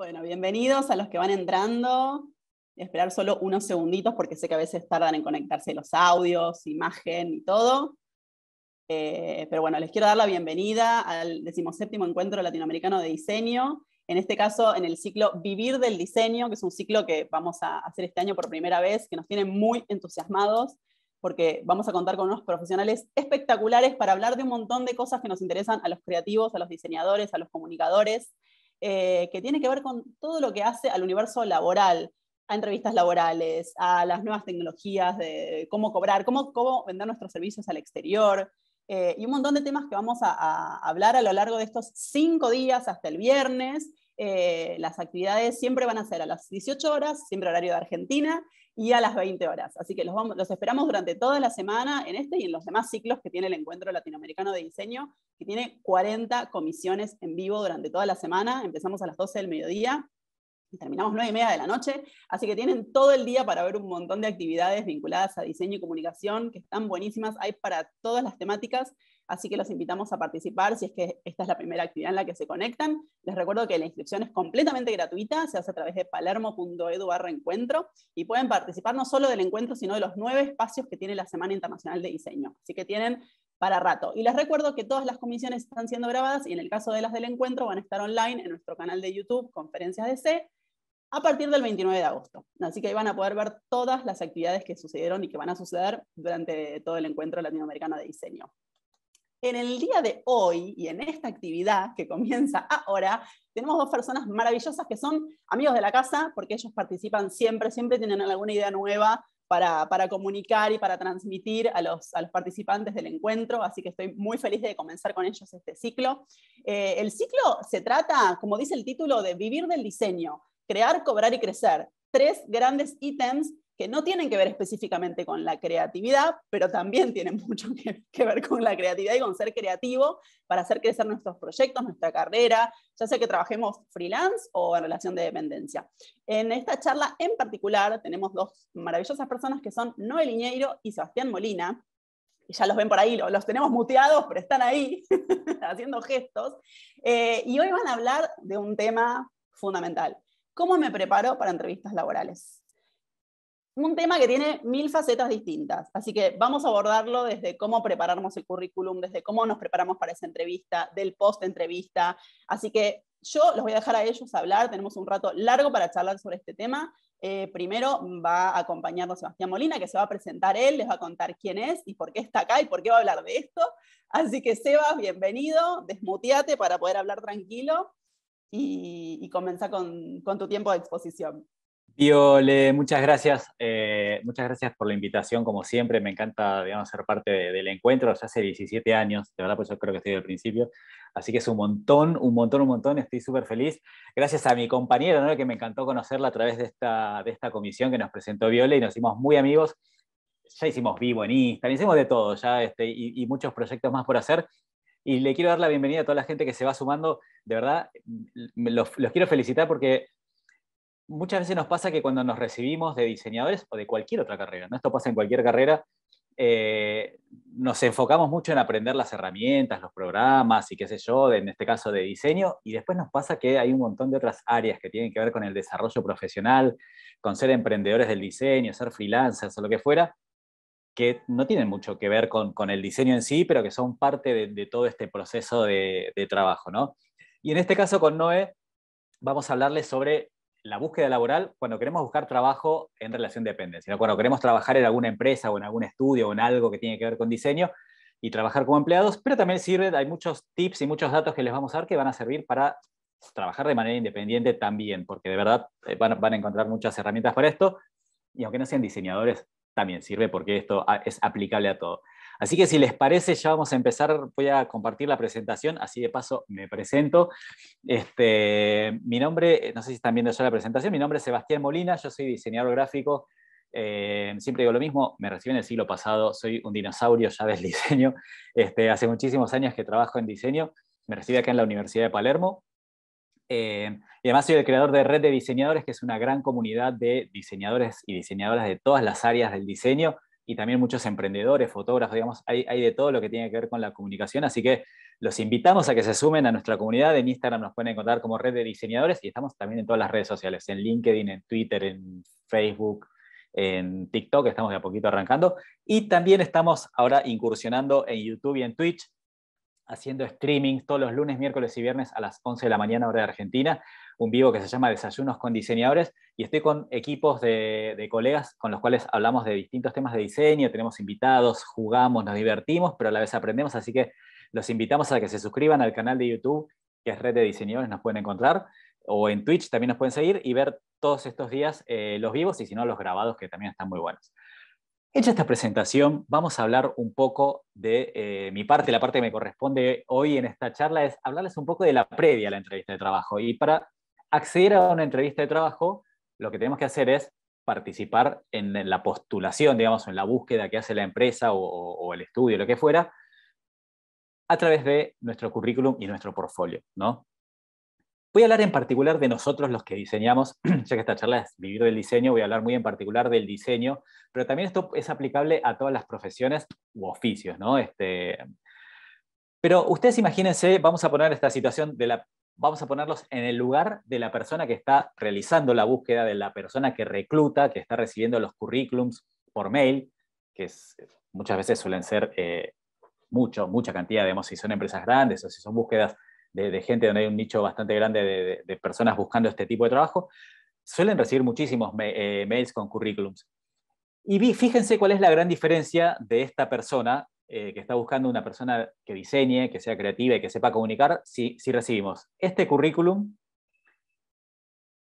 Bueno, bienvenidos a los que van entrando. esperar solo unos segunditos porque sé que a veces tardan en conectarse los audios, imagen y todo. Eh, pero bueno, les quiero dar la bienvenida al decimoséptimo encuentro latinoamericano de diseño. En este caso, en el ciclo Vivir del Diseño, que es un ciclo que vamos a hacer este año por primera vez, que nos tiene muy entusiasmados porque vamos a contar con unos profesionales espectaculares para hablar de un montón de cosas que nos interesan a los creativos, a los diseñadores, a los comunicadores. Eh, que tiene que ver con todo lo que hace al universo laboral, a entrevistas laborales, a las nuevas tecnologías de cómo cobrar, cómo, cómo vender nuestros servicios al exterior, eh, y un montón de temas que vamos a, hablar a lo largo de estos cinco días hasta el viernes. Eh, las actividades siempre van a ser a las 18 horas, siempre horario de Argentina, y a las 20 horas. Así que los, esperamos durante toda la semana en este y en los demás ciclos que tiene el Encuentro Latinoamericano de Diseño, que tiene 40 comisiones en vivo durante toda la semana. Empezamos a las 12 del mediodía y terminamos 9 y media de la noche. Así que tienen todo el día para ver un montón de actividades vinculadas a diseño y comunicación que están buenísimas. Hay para todas las temáticas. Así que los invitamos a participar si es que esta es la primera actividad en la que se conectan. Les recuerdo que la inscripción es completamente gratuita, se hace a través de palermo.edu y pueden participar no solo del encuentro, sino de los nueve espacios que tiene la Semana Internacional de Diseño. Así que tienen para rato. Y les recuerdo que todas las comisiones están siendo grabadas y en el caso de las del encuentro van a estar online en nuestro canal de YouTube, Conferencias de C, a partir del 29 de agosto. Así que ahí van a poder ver todas las actividades que sucedieron y que van a suceder durante todo el encuentro latinoamericano de diseño. En el día de hoy y en esta actividad que comienza ahora, tenemos dos personas maravillosas que son amigos de la casa, porque ellos participan siempre, siempre tienen alguna idea nueva para, para comunicar y para transmitir a los, a los, participantes del encuentro, así que estoy muy feliz de comenzar con ellos este ciclo. Eh, el ciclo se trata, como dice el título, de vivir del diseño, crear, cobrar y crecer. Tres grandes ítems que no tienen que ver específicamente con la creatividad, pero también tienen mucho que, ver con la creatividad y con ser creativo para hacer crecer nuestros proyectos, nuestra carrera, ya sea que trabajemos freelance o en relación de dependencia. En esta charla en particular tenemos dos maravillosas personas que son Noel Iñeiro y Sebastián Molina, ya los ven por ahí, los tenemos muteados, pero están ahí haciendo gestos, eh, y hoy van a hablar de un tema fundamental. ¿Cómo me preparo para entrevistas laborales? un tema que tiene mil facetas distintas, así que vamos a abordarlo desde cómo prepararnos el currículum, desde cómo nos preparamos para esa entrevista, del post-entrevista, así que yo los voy a dejar a ellos hablar, tenemos un rato largo para charlar sobre este tema. Eh, primero va a acompañarnos Sebastián Molina, que se va a presentar él, les va a contar quién es y por qué está acá y por qué va a hablar de esto. Así que Sebas, bienvenido, desmuteate para poder hablar tranquilo y, comenzar con tu tiempo de exposición. Viole, muchas gracias, eh, muchas gracias por la invitación, como siempre, me encanta digamos, ser parte del encuentro, ya hace 17 años, de verdad, pues yo creo que estoy del principio, así que es un montón, un montón, un montón, estoy súper feliz, gracias a mi compañero, que me encantó conocerla a través de esta, de esta comisión que nos presentó Viole y nos hicimos muy amigos, ya hicimos vivo en Instagram, hicimos de todo, ya este, y, muchos proyectos más por hacer, y le quiero dar la bienvenida a toda la gente que se va sumando. De verdad, los, los quiero felicitar porque muchas veces nos pasa que cuando nos recibimos de diseñadores o de cualquier otra carrera, ¿no? esto pasa en cualquier carrera, eh, nos enfocamos mucho en aprender las herramientas, los programas y qué sé yo, en este caso de diseño, y después nos pasa que hay un montón de otras áreas que tienen que ver con el desarrollo profesional, con ser emprendedores del diseño, ser freelancers o lo que fuera, que no tienen mucho que ver con, el diseño en sí, pero que son parte de, todo este proceso de, trabajo, Y en este caso con Noé vamos a hablarles sobre la búsqueda laboral cuando queremos buscar trabajo en relación de dependencia, cuando queremos trabajar en alguna empresa o en algún estudio o en algo que tiene que ver con diseño y trabajar como empleados, pero también sirve, hay muchos tips y muchos datos que les vamos a dar que van a servir para trabajar de manera independiente también, porque de verdad eh, van, van a encontrar muchas herramientas para esto y aunque no sean diseñadores, también sirve porque esto ah, es aplicable a todo. Así que si les parece, ya vamos a empezar. Voy a compartir la presentación, así de paso me presento. Este, mi nombre, eh, no sé si están viendo ya la presentación, mi nombre es Sebastián Molina, yo soy diseñador gráfico. Eh, siempre digo lo mismo, me recibí en el siglo pasado, soy un dinosaurio ya del diseño. Este, hace muchísimos años que trabajo en diseño, me recibí acá en la Universidad de Palermo. Eh, y además soy el creador de Red de Diseñadores, que es una gran comunidad de diseñadores y diseñadoras de todas las áreas del diseño y también muchos emprendedores, fotógrafos, digamos, hay, de todo lo que tiene que ver con la comunicación, así que los invitamos a que se sumen a nuestra comunidad, en Instagram nos pueden encontrar como red de diseñadores y estamos también en todas las redes sociales, en LinkedIn, en Twitter, en Facebook, en TikTok, estamos de a poquito arrancando, y también estamos ahora incursionando en YouTube y en Twitch, haciendo streaming todos los lunes, miércoles y viernes a las 11 de la mañana hora de Argentina, un vivo que se llama Desayunos con Diseñadores y estoy con equipos de, colegas con los cuales hablamos de distintos temas de diseño, tenemos invitados, jugamos, nos divertimos, pero a la vez aprendemos, así que los invitamos a que se suscriban al canal de YouTube, que es Red de Diseñadores, nos pueden encontrar, o en Twitch también nos pueden seguir y ver todos estos días eh, los vivos y si no los grabados, que también están muy buenos. Hecha esta presentación, vamos a hablar un poco de eh, mi parte, la parte que me corresponde hoy en esta charla es hablarles un poco de la previa a la entrevista de trabajo. Y para acceder a una entrevista de trabajo, lo que tenemos que hacer es participar en la postulación, digamos, en la búsqueda que hace la empresa o, el estudio, lo que fuera, a través de nuestro currículum y nuestro portfolio. ¿no? Voy a hablar en particular de nosotros los que diseñamos, ya que esta charla es vivir del diseño, voy a hablar muy en particular del diseño, pero también esto es aplicable a todas las profesiones u oficios, ¿no? Este, pero ustedes imagínense, vamos a poner esta situación de la vamos a ponerlos en el lugar de la persona que está realizando la búsqueda, de la persona que recluta, que está recibiendo los currículums por mail, que muchas veces suelen ser eh, mucho, mucha cantidad, digamos, si son empresas grandes o si son búsquedas de, gente donde hay un nicho bastante grande de, personas buscando este tipo de trabajo, suelen recibir muchísimos eh, mails con currículums. Y fíjense cuál es la gran diferencia de esta persona eh, que está buscando una persona que diseñe, que sea creativa y que sepa comunicar, si, recibimos este currículum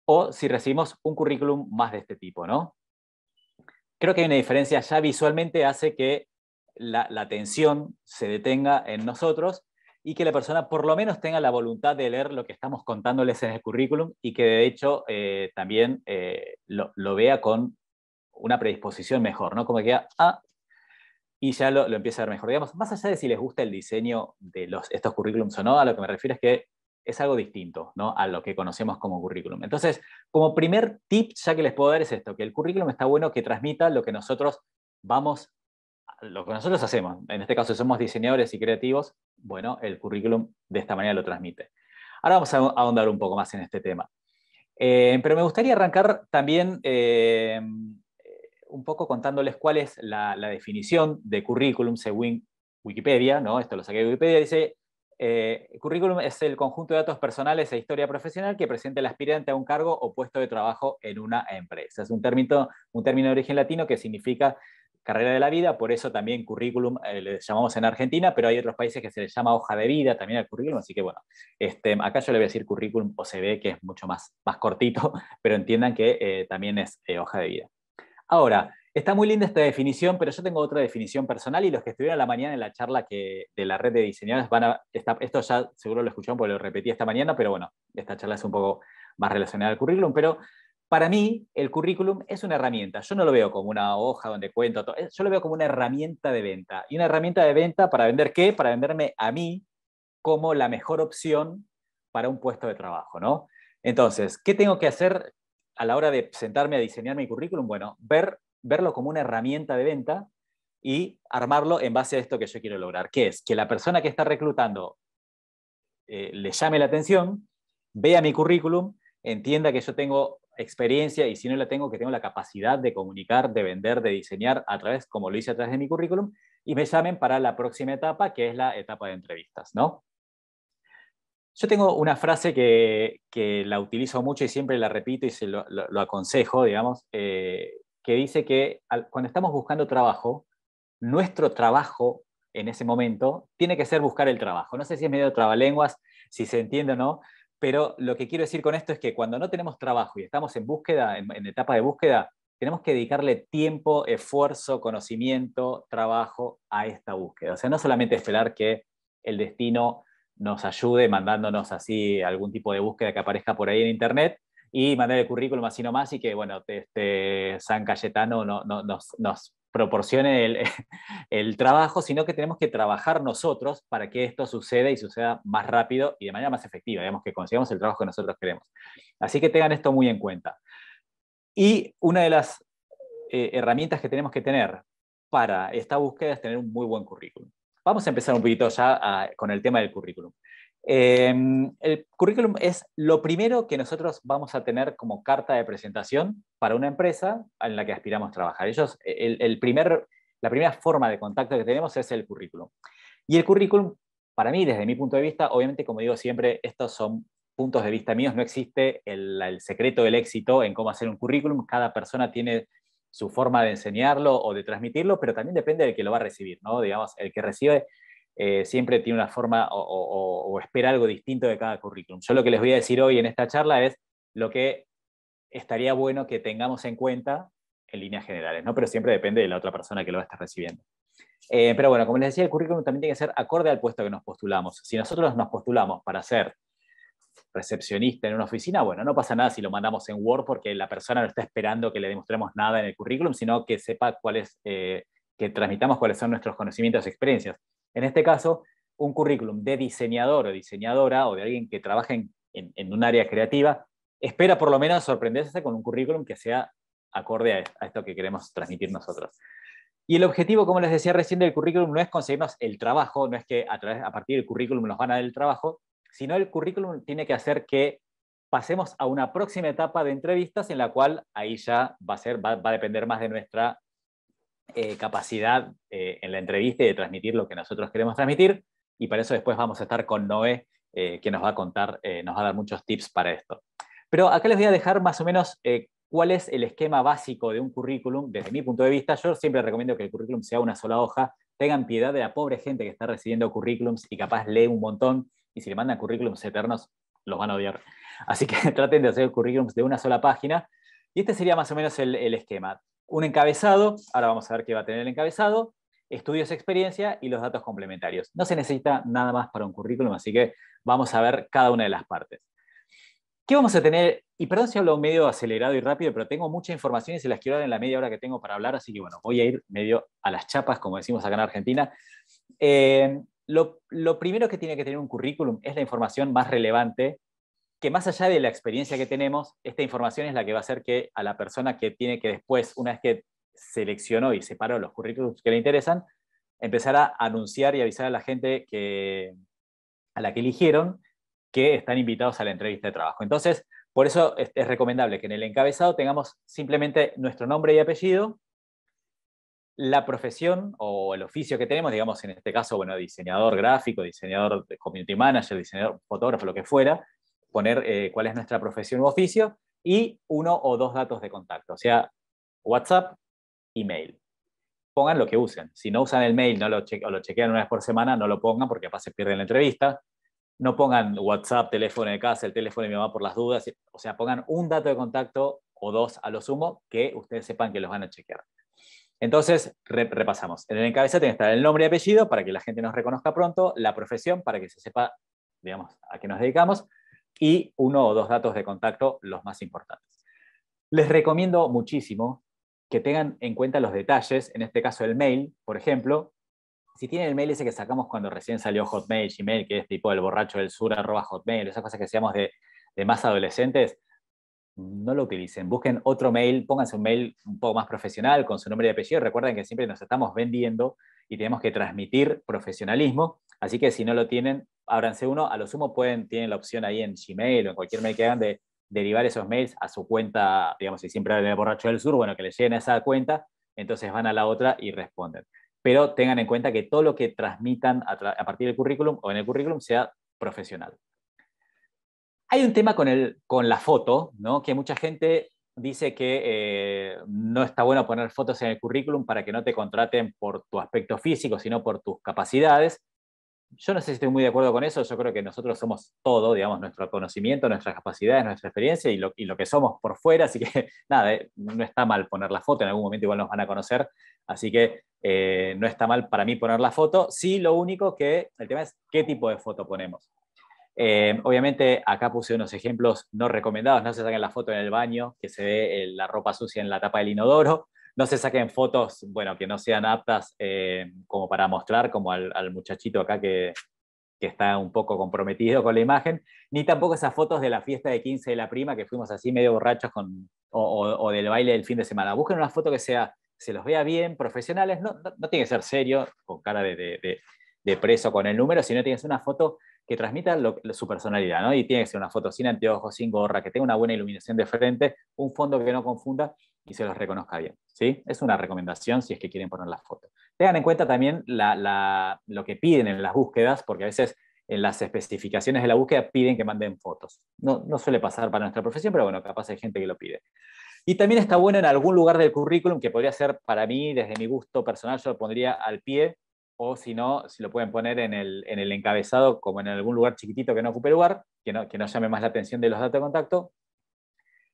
o si recibimos un currículum más de este tipo, ¿no? Creo que hay una diferencia ya visualmente, hace que la, atención se detenga en nosotros y que la persona por lo menos tenga la voluntad de leer lo que estamos contándoles en el currículum y que de hecho eh, también eh, lo, vea con una predisposición mejor, ¿no? Como que, a y ya lo, empieza a ver mejor. Digamos, más allá de si les gusta el diseño de estos currículums o no, a lo que me refiero es que es algo distinto a lo que conocemos como currículum. Entonces, como primer tip ya que les puedo dar es esto, que el currículum está bueno que transmita lo que nosotros vamos, lo que nosotros hacemos. En este caso, si somos diseñadores y creativos, bueno, el currículum de esta manera lo transmite. Ahora vamos a ahondar un poco más en este tema. Eh, pero me gustaría arrancar también eh, un poco contándoles cuál es la, definición de currículum según Wikipedia, ¿no? Esto lo saqué de Wikipedia, dice, eh, currículum es el conjunto de datos personales e historia profesional que presenta el aspirante a un cargo o puesto de trabajo en una empresa. Es un término, un término de origen latino que significa carrera de la vida, por eso también currículum eh, le llamamos en Argentina, pero hay otros países que se le llama hoja de vida también al currículum, así que bueno, este, acá yo le voy a decir currículum o se ve que es mucho más, más cortito, pero entiendan que eh, también es hoja de vida. Ahora, está muy linda esta definición, pero yo tengo otra definición personal y los que estuvieron a la mañana en la charla que, de la red de diseñadores van a. estar, esto ya seguro lo escucharon porque lo repetí esta mañana, pero bueno, esta charla es un poco más relacionada al currículum, pero. Para mí, el currículum es una herramienta. Yo no lo veo como una hoja donde cuento todo. Yo lo veo como una herramienta de venta. Y una herramienta de venta para vender qué? Para venderme a mí como la mejor opción para un puesto de trabajo, ¿no? Entonces, ¿qué tengo que hacer? a la hora de sentarme a diseñar mi currículum, bueno, verlo como una herramienta de venta y armarlo en base a esto que yo quiero lograr, que es que la persona que está reclutando eh, le llame la atención, vea mi currículum, entienda que yo tengo experiencia y si no la tengo, que tengo la capacidad de comunicar, de vender, de diseñar a través, como lo hice a través de mi currículum, y me llamen para la próxima etapa, que es la etapa de entrevistas, ¿no? Yo tengo una frase que, la utilizo mucho y siempre la repito y se lo, aconsejo, digamos, eh, que dice que cuando estamos buscando trabajo, nuestro trabajo en ese momento tiene que ser buscar el trabajo. No sé si es medio trabalenguas, si se entiende o no, pero lo que quiero decir con esto es que cuando no tenemos trabajo y estamos en búsqueda, en etapa de búsqueda, tenemos que dedicarle tiempo, esfuerzo, conocimiento, trabajo a esta búsqueda. O sea, no solamente esperar que el destino nos ayude mandándonos así algún tipo de búsqueda que aparezca por ahí en internet y mandar el currículum así nomás y que, bueno, este, San Cayetano no, nos, nos, proporcione el, trabajo, sino que tenemos que trabajar nosotros para que esto suceda y suceda más rápido y de manera más efectiva, digamos, que consigamos el trabajo que nosotros queremos. Así que tengan esto muy en cuenta. Y una de las eh, herramientas que tenemos que tener para esta búsqueda es tener un muy buen currículum vamos a empezar un poquito ya ah, con el tema del currículum. Em, el currículum es lo primero que nosotros vamos a tener como carta de presentación para una empresa en la que aspiramos a trabajar. Ellos, e, el, la primera forma de contacto que tenemos es el currículum. Y el currículum, para mí, desde mi punto de vista, obviamente, como digo siempre, estos son puntos de vista míos, no existe el, el secreto del éxito en cómo hacer un currículum, cada persona tiene su forma de enseñarlo o de transmitirlo, pero también depende del que lo va a recibir, ¿no? Digamos, el que recibe eh, siempre tiene una forma o, espera algo distinto de cada currículum. Yo lo que les voy a decir hoy en esta charla es lo que estaría bueno que tengamos en cuenta en líneas generales, ¿no? Pero siempre depende de la otra persona que lo va a estar recibiendo. Eh, pero bueno, como les decía, el currículum también tiene que ser acorde al puesto que nos postulamos. Si nosotros nos postulamos para ser recepcionista en una oficina, bueno, no pasa nada si lo mandamos en Word porque la persona no está esperando que le demostremos nada en el currículum, sino que sepa cuáles, eh, que transmitamos cuáles son nuestros conocimientos y experiencias. En este caso, un currículum de diseñador o diseñadora o de alguien que trabaja en, un área creativa, espera por lo menos sorprenderse con un currículum que sea acorde a, esto que queremos transmitir nosotros. Y el objetivo, como les decía recién, del currículum no es conseguirnos el trabajo, no es que a, a partir del currículum nos van a dar el trabajo, sino el currículum tiene que hacer que pasemos a una próxima etapa de entrevistas en la cual ahí ya va a, ser, va, a depender más de nuestra eh, capacidad eh, en la entrevista y de transmitir lo que nosotros queremos transmitir. Y para eso después vamos a estar con Noé, eh, que nos va a contar, nos va a dar muchos tips para esto. Pero acá les voy a dejar más o menos cuál es el esquema básico de un currículum. Desde mi punto de vista, yo siempre recomiendo que el currículum sea una sola hoja. Tengan piedad de la pobre gente que está recibiendo currículums y capaz lee un montón y si le mandan currículums eternos, los van a odiar. Así que traten de hacer currículums de una sola página. Y este sería más o menos el, esquema. Un encabezado, ahora vamos a ver qué va a tener el encabezado, estudios, experiencia y los datos complementarios. No se necesita nada más para un currículum, así que vamos a ver cada una de las partes. ¿Qué vamos a tener? Y perdón si hablo medio acelerado y rápido, pero tengo mucha información y se las quiero dar en la media hora que tengo para hablar, así que bueno, voy a ir medio a las chapas, como decimos acá en Argentina. Eh, lo, primero que tiene que tener un currículum es la información más relevante, que más allá de la experiencia que tenemos, esta información es la que va a hacer que a la persona que tiene que después, una vez que seleccionó y separó los currículums que le interesan, empezar a anunciar y avisar a la gente que, a la que eligieron que están invitados a la entrevista de trabajo. Entonces, por eso es recomendable que en el encabezado tengamos simplemente nuestro nombre y apellido la profesión o el oficio que tenemos, digamos en este caso, bueno, diseñador gráfico, diseñador de community manager, diseñador fotógrafo, lo que fuera, poner eh, cuál es nuestra profesión u oficio y uno o dos datos de contacto, o sea, WhatsApp, email. Pongan lo que usen. Si no usan el mail no lo o lo chequean una vez por semana, no lo pongan porque capaz se pierden la entrevista. No pongan WhatsApp, teléfono de casa, el teléfono de mi mamá por las dudas. O sea, pongan un dato de contacto o dos a lo sumo que ustedes sepan que los van a chequear. Entonces, repasamos. En el encabezado tiene que estar el nombre y apellido para que la gente nos reconozca pronto, la profesión para que se sepa, digamos, a qué nos dedicamos y uno o dos datos de contacto, los más importantes. Les recomiendo muchísimo que tengan en cuenta los detalles, en este caso el mail, por ejemplo. Si tienen el mail ese que sacamos cuando recién salió Hotmail, Gmail, que es tipo el borracho del sur, arroba Hotmail, esas cosas que hacíamos de, de más adolescentes, no lo utilicen. Busquen otro mail, pónganse un mail un poco más profesional con su nombre y apellido. Recuerden que siempre nos estamos vendiendo y tenemos que transmitir profesionalismo. Así que si no lo tienen, ábranse uno. A lo sumo pueden, tienen la opción ahí en Gmail o en cualquier mail que hagan de derivar esos mails a su cuenta, digamos, si siempre hablan el borracho del sur, bueno, que le lleguen a esa cuenta, entonces van a la otra y responden. Pero tengan en cuenta que todo lo que transmitan a partir del currículum o en el currículum sea profesional. Hay un tema con, el, con la foto, que mucha gente dice que eh, no está bueno poner fotos en el currículum para que no te contraten por tu aspecto físico, sino por tus capacidades. Yo no sé si estoy muy de acuerdo con eso, yo creo que nosotros somos todo, digamos, nuestro conocimiento, nuestras capacidades, nuestra experiencia y lo, que somos por fuera, así que nada, eh, no está mal poner la foto, en algún momento igual nos van a conocer, así que eh, no está mal para mí poner la foto, sí lo único que el tema es qué tipo de foto ponemos. Eh, obviamente acá puse unos ejemplos no recomendados, no se saquen la foto en el baño, que se ve eh, la ropa sucia en la tapa del inodoro, no se saquen fotos, bueno, que no sean aptas eh, como para mostrar, como al, muchachito acá que, está un poco comprometido con la imagen, ni tampoco esas fotos de la fiesta de 15 de la prima, que fuimos así medio borrachos con, o, del baile del fin de semana. Busquen una foto que sea, se los vea bien, profesionales, no, no, tiene que ser serio, con cara de, de preso con el número, sino tiene que una foto que transmita su personalidad, ¿no? Y tiene que ser una foto sin anteojos, sin gorra, que tenga una buena iluminación de frente, un fondo que no confunda y se los reconozca bien, ¿sí? Es una recomendación si es que quieren poner las fotos. Tengan en cuenta también lo que piden en las búsquedas, porque a veces en las especificaciones de la búsqueda piden que manden fotos. No, no, suele pasar para nuestra profesión, pero bueno, capaz hay gente que lo pide. Y también está bueno en algún lugar del currículum, que podría ser para mí, desde mi gusto personal, yo lo pondría al pie, o si no, si lo pueden poner en el, encabezado, como en algún lugar chiquitito que no ocupe lugar, que no, que no llame más la atención de los datos de contacto,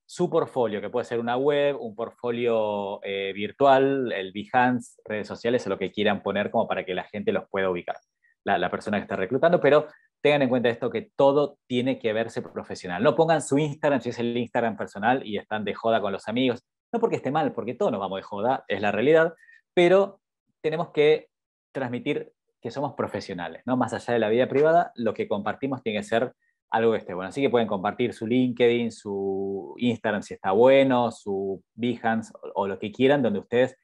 su portfolio, que puede ser una web, un portfolio eh, virtual, el Behance, redes sociales, o lo que quieran poner como para que la gente los pueda ubicar, la, la persona que está reclutando, pero tengan en cuenta esto que todo tiene que verse profesional. No pongan su Instagram si es el Instagram personal y están de joda con los amigos, no porque esté mal, porque todos nos vamos de joda, es la realidad, pero tenemos que transmitir que somos profesionales, ¿no? Más allá de la vida privada, lo que compartimos tiene que ser algo que bueno. Así que pueden compartir su LinkedIn, su Instagram si está bueno, su Behance o, lo que quieran, donde ustedes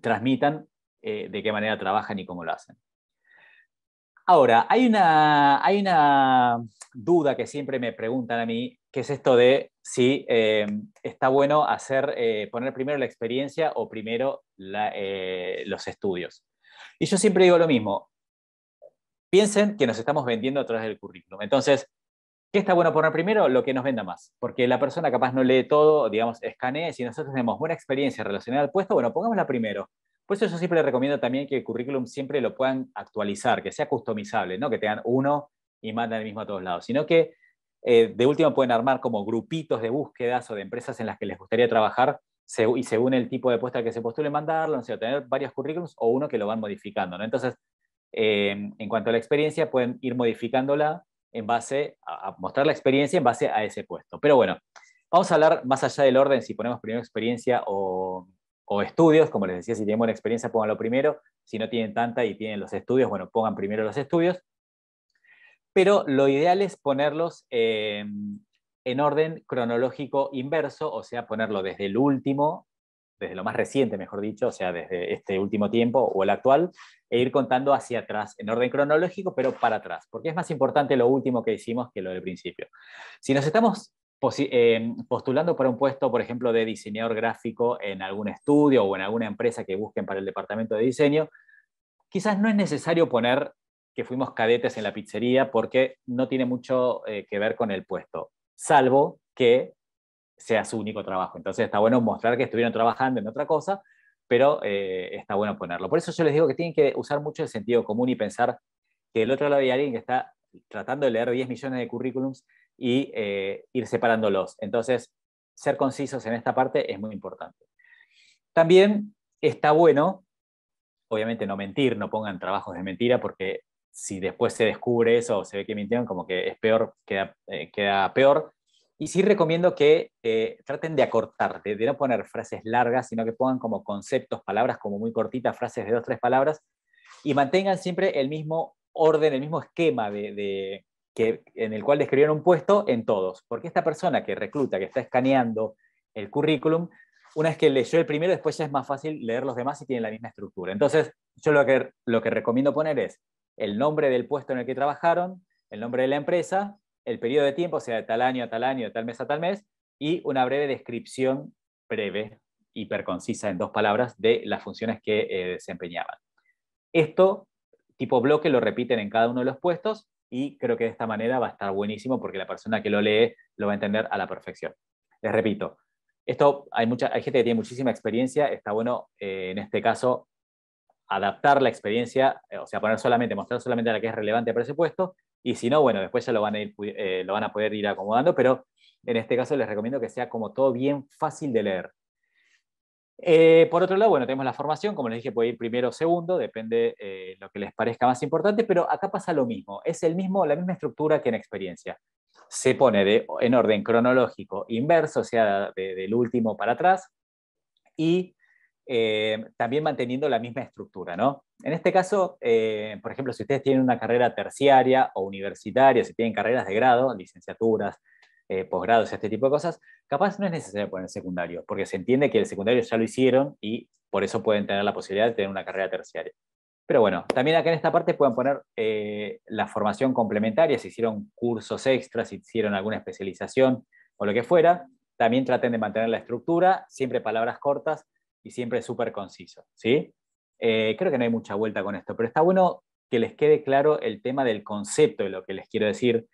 transmitan eh, de qué manera trabajan y cómo lo hacen. Ahora, hay una, hay una duda que siempre me preguntan a mí, que es esto de si eh, está bueno hacer, eh, poner primero la experiencia o primero los estudios. Y yo siempre digo lo mismo. Piensen que nos estamos vendiendo a través del currículum. Entonces, ¿qué está bueno poner primero? Lo que nos venda más. Porque la persona capaz no lee todo, digamos, escanea. Si nosotros tenemos buena experiencia relacionada al puesto, bueno, pongámosla primero. Por eso yo siempre les recomiendo también que el currículum siempre lo puedan actualizar, que sea customizable, no que tengan uno y manden el mismo a todos lados, sino que eh, de último pueden armar como grupitos de búsquedas o de empresas en las que les gustaría trabajar y según el tipo de puesta que se postule, mandarlo, o sea, tener varios currículums o uno que lo van modificando. Entonces, em, en cuanto a la experiencia, pueden ir modificándola en base a, mostrar la experiencia en base a ese puesto. Pero bueno, vamos a hablar más allá del orden, si ponemos primero experiencia o, estudios, como les decía, si tienen buena experiencia, pónganlo primero, si no tienen tanta y tienen los estudios, bueno, pongan primero los estudios. Pero lo ideal es ponerlos em, en orden cronológico inverso, o sea, ponerlo desde el último, desde lo más reciente, mejor dicho, o sea, desde este último tiempo o el actual, e ir contando hacia atrás, en orden cronológico, pero para atrás, porque es más importante lo último que hicimos que lo del principio. Si nos estamos eh, postulando para un puesto, por ejemplo, de diseñador gráfico en algún estudio o en alguna empresa que busquen para el departamento de diseño, quizás no es necesario poner que fuimos cadetes en la pizzería porque no tiene mucho eh, que ver con el puesto salvo que sea su único trabajo. Entonces está bueno mostrar que estuvieron trabajando en otra cosa, pero eh, está bueno ponerlo. Por eso yo les digo que tienen que usar mucho el sentido común y pensar que del otro lado hay alguien que está tratando de leer 10 millones de currículums y eh, ir separándolos. Entonces, ser concisos en esta parte es muy importante. También está bueno, obviamente no mentir, no pongan trabajos de mentira porque si después se descubre eso o se ve que mintieron, como que es peor, queda, eh, queda peor. Y sí recomiendo que eh, traten de acortar, de, no poner frases largas, sino que pongan como conceptos, palabras como muy cortitas, frases de dos, tres palabras, y mantengan siempre el mismo orden, el mismo esquema que, en el cual describieron un puesto en todos. Porque esta persona que recluta, que está escaneando el currículum, una vez que leyó el primero, después ya es más fácil leer los demás y tienen la misma estructura. Entonces, yo lo que, lo que recomiendo poner es el nombre del puesto en el que trabajaron, el nombre de la empresa, el periodo de tiempo, o sea, de tal año a tal año, de tal mes a tal mes, y una breve descripción breve, hiperconcisa en dos palabras, de las funciones que eh, desempeñaban. Esto, tipo bloque, lo repiten en cada uno de los puestos y creo que de esta manera va a estar buenísimo porque la persona que lo lee lo va a entender a la perfección. Les repito, esto hay, mucha, gente que tiene muchísima experiencia, está bueno eh, en este caso adaptar la experiencia, eh, o sea, poner solamente, mostrar solamente la que es relevante para ese puesto, y si no, bueno, después ya lo van a, eh, lo van a poder ir acomodando, pero en este caso les recomiendo que sea como todo bien fácil de leer. Eh, por otro lado, bueno, tenemos la formación, como les dije, puede ir primero o segundo, depende eh, lo que les parezca más importante, pero acá pasa lo mismo, es el mismo, la misma estructura que en experiencia. Se pone en orden cronológico inverso, o sea, del último para atrás, y eh, también manteniendo la misma estructura. ¿no? En este caso, eh, por ejemplo, si ustedes tienen una carrera terciaria o universitaria, si tienen carreras de grado, licenciaturas, eh, posgrados, este tipo de cosas, capaz no es necesario poner secundario, porque se entiende que el secundario ya lo hicieron y por eso pueden tener la posibilidad de tener una carrera terciaria. Pero bueno, también acá en esta parte pueden poner la formación complementaria, si hicieron cursos extras, si hicieron alguna especialización o lo que fuera. También traten de mantener la estructura, siempre palabras cortas, y siempre súper conciso. ¿sí? Eh, creo que no hay mucha vuelta con esto, pero está bueno que les quede claro el tema del concepto de lo que les quiero decir,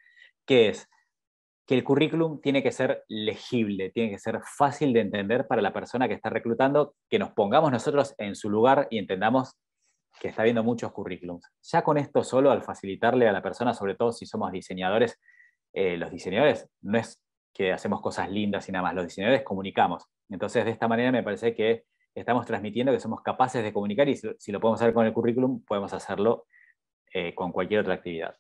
que es que el currículum tiene que ser legible, tiene que ser fácil de entender para la persona que está reclutando, que nos pongamos nosotros en su lugar y entendamos que está viendo muchos currículums. Ya con esto solo, al facilitarle a la persona, sobre todo si somos diseñadores, eh, los diseñadores no es que hacemos cosas lindas y nada más, los diseñadores comunicamos. Entonces, de esta manera me parece que estamos transmitiendo que somos capaces de comunicar y si, lo podemos hacer con el currículum, podemos hacerlo eh, con cualquier otra actividad.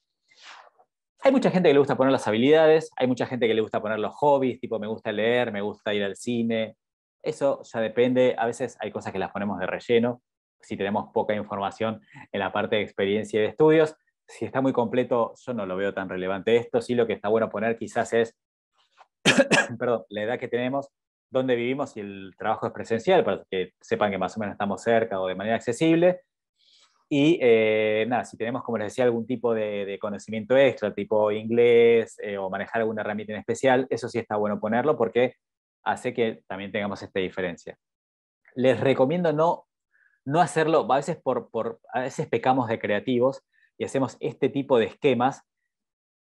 Hay mucha gente que le gusta poner las habilidades, hay mucha gente que le gusta poner los hobbies, tipo me gusta leer, me gusta ir al cine. Eso ya depende, a veces hay cosas que las ponemos de relleno, si tenemos poca información en la parte de experiencia y de estudios. Si está muy completo, yo no lo veo tan relevante esto. Sí, lo que está bueno poner quizás es perdón, la edad que tenemos dónde vivimos y el trabajo es presencial, para que sepan que más o menos estamos cerca o de manera accesible. Y eh, nada, si tenemos, como les decía, algún tipo de, conocimiento extra, tipo inglés eh, o manejar alguna herramienta en especial, eso sí está bueno ponerlo porque hace que también tengamos esta diferencia. Les recomiendo no, no hacerlo, a veces, por, por, a veces pecamos de creativos y hacemos este tipo de esquemas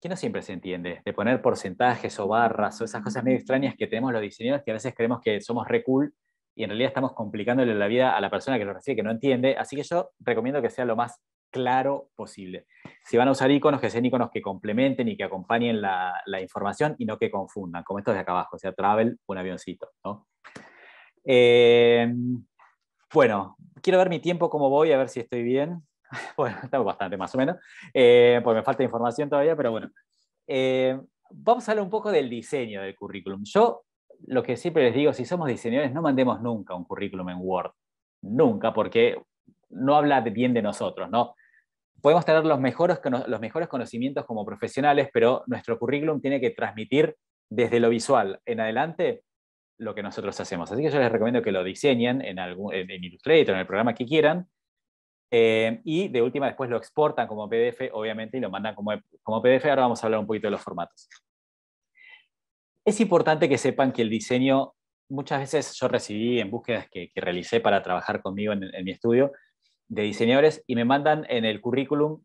que no siempre se entiende, de poner porcentajes o barras o esas cosas medio extrañas que tenemos los diseñadores que a veces creemos que somos re cool y en realidad estamos complicándole la vida a la persona que lo recibe, que no entiende. Así que yo recomiendo que sea lo más claro posible. Si van a usar iconos, que sean iconos que complementen y que acompañen la, información y no que confundan, como estos de acá abajo, o sea, travel, un avioncito. Eh, bueno, quiero ver mi tiempo, cómo voy, a ver si estoy bien. bueno, bastante más o menos, eh, porque me falta información todavía, pero bueno. Eh, vamos a hablar un poco del diseño del currículum. Yo lo que siempre les digo, si somos diseñadores, no mandemos nunca un currículum en Word, nunca, porque no habla bien de nosotros, ¿no? Podemos tener los mejores, los mejores conocimientos como profesionales, pero nuestro currículum tiene que transmitir desde lo visual en adelante lo que nosotros hacemos. Así que yo les recomiendo que lo diseñen en, algún, en Illustrator, en el programa que quieran, eh, y de última después lo exportan como PDF, obviamente, y lo mandan como, como PDF. Ahora vamos a hablar un poquito de los formatos. Es importante que sepan que el diseño, muchas veces yo recibí en búsquedas que, que realicé para trabajar conmigo en, mi estudio de diseñadores y me mandan en el currículum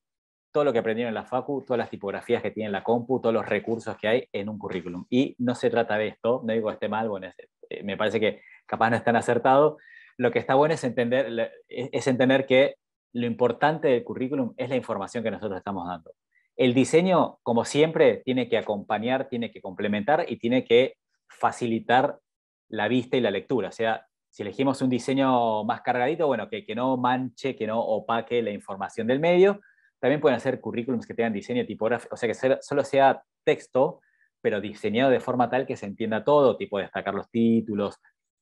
todo lo que aprendieron en la FACU, todas las tipografías que tiene la compu, todos los recursos que hay en un currículum. Y no se trata de esto, no digo esté mal, bueno, eh, me parece que capaz no es tan acertado. Lo que está bueno es entender, es entender que lo importante del currículum es la información que nosotros estamos dando. El diseño, como siempre, tiene que acompañar, tiene que complementar y tiene que facilitar la vista y la lectura. O sea, si elegimos un diseño más cargadito, bueno, que, no manche, que no opaque la información del medio. También pueden hacer currículums que tengan diseño tipográfico, o sea, que solo sea texto, pero diseñado de forma tal que se entienda todo, tipo destacar los títulos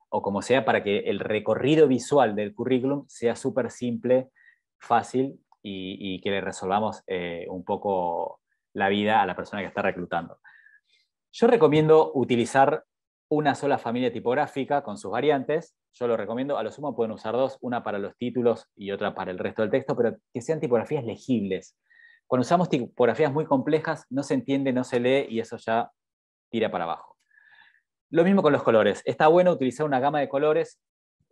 o como sea, para que el recorrido visual del currículum sea súper simple fácil y, que le resolvamos eh, un poco la vida a la persona que está reclutando. Yo recomiendo utilizar una sola familia tipográfica con sus variantes. Yo lo recomiendo, a lo sumo pueden usar dos, una para los títulos y otra para el resto del texto, pero que sean tipografías legibles. Cuando usamos tipografías muy complejas, no se entiende, no se lee y eso ya tira para abajo. Lo mismo con los colores. Está bueno utilizar una gama de colores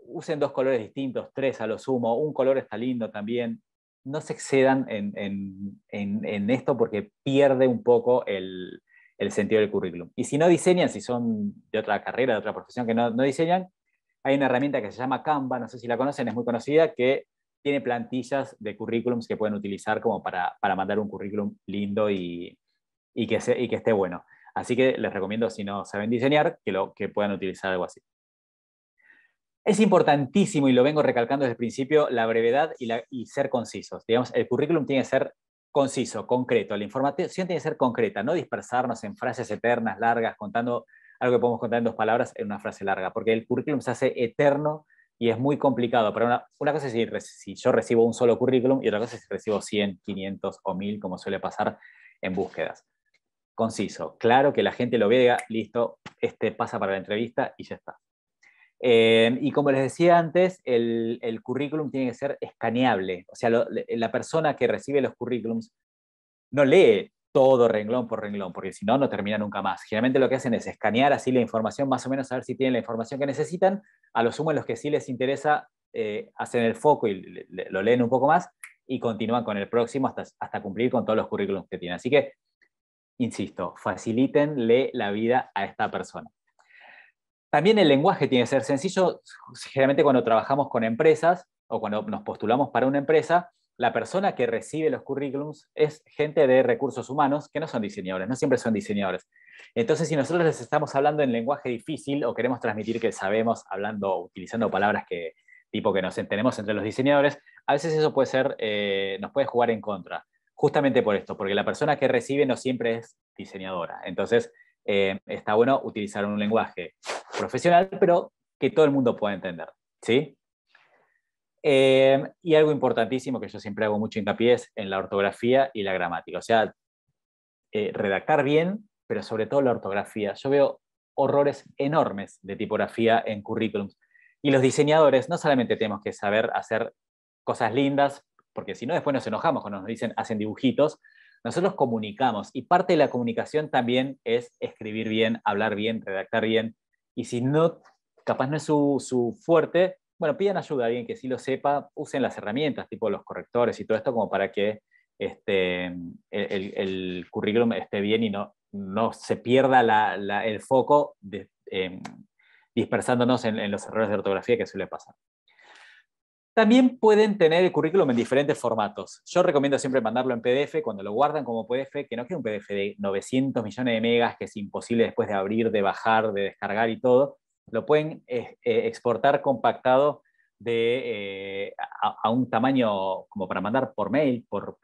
usen dos colores distintos, tres a lo sumo, un color está lindo también. No se excedan en, en, en, en esto porque pierde un poco el, el, sentido del currículum. Y si no diseñan, si son de otra carrera, de otra profesión que no, no diseñan, hay una herramienta que se llama Canva, no sé si la conocen, es muy conocida, que tiene plantillas de currículums que pueden utilizar como para, para mandar un currículum lindo y, y, que y que esté bueno. Así que les recomiendo, si no saben diseñar, que, lo, que puedan utilizar algo así. Es importantísimo, y lo vengo recalcando desde el principio, la brevedad y, la, ser concisos. Digamos, el currículum tiene que ser conciso, concreto. La información tiene que ser concreta, no dispersarnos en frases eternas, largas, contando algo que podemos contar en dos palabras en una frase larga, porque el currículum se hace eterno y es muy complicado. Pero una, cosa es si, si, yo recibo un solo currículum y otra cosa es si recibo 100, 500 o 1000, como suele pasar en búsquedas. Conciso, claro que la gente lo vea, listo, este pasa para la entrevista y ya está. Eh, y como les decía antes, el, currículum tiene que ser escaneable. O sea, la persona que recibe los currículums no lee todo renglón por renglón, porque si no, no termina nunca más. Generalmente lo que hacen es escanear así la información, más o menos a ver si tienen la información que necesitan. A lo sumo, los que sí les interesa, eh, hacen el foco y lo leen un poco más y continúan con el próximo hasta, hasta cumplir con todos los currículums que tienen. Así que, insisto, facilítenle la vida a esta persona. También el lenguaje tiene que ser sencillo. Generalmente cuando trabajamos con empresas o cuando nos postulamos para una empresa, la persona que recibe los currículums es gente de recursos humanos que no son diseñadores, no siempre son diseñadores. Entonces, si nosotros les estamos hablando en lenguaje difícil o queremos transmitir que sabemos hablando, utilizando palabras que tipo que nos entendemos entre los diseñadores, a veces eso puede ser, eh, nos puede jugar en contra. Justamente por esto, porque la persona que recibe no siempre es diseñadora. Entonces, eh, está bueno utilizar un lenguaje profesional, pero que todo el mundo pueda entender. ¿sí? Eh, y algo importantísimo que yo siempre hago mucho hincapié es en la ortografía y la gramática. O sea, eh, redactar bien, pero sobre todo la ortografía. Yo veo horrores enormes de tipografía en currículums. Y los diseñadores no solamente tenemos que saber hacer cosas lindas, porque si no después nos enojamos cuando nos dicen hacen dibujitos, nosotros comunicamos y parte de la comunicación también es escribir bien, hablar bien, redactar bien. Y si no, capaz no es su, fuerte, bueno, pidan ayuda a alguien que sí lo sepa, usen las herramientas, tipo los correctores y todo esto, como para que este, el, currículum esté bien y no, no se pierda el foco em, dispersándonos en, los errores de ortografía que suele pasar. También pueden tener el currículum en diferentes formatos. Yo recomiendo siempre mandarlo en PDF cuando lo guardan como PDF, que no quede un PDF de 900 millones de megas, que es imposible después de abrir, de bajar, de descargar y todo. Lo pueden eh, eh, exportar compactado eh, a, un tamaño como para mandar por mail, por,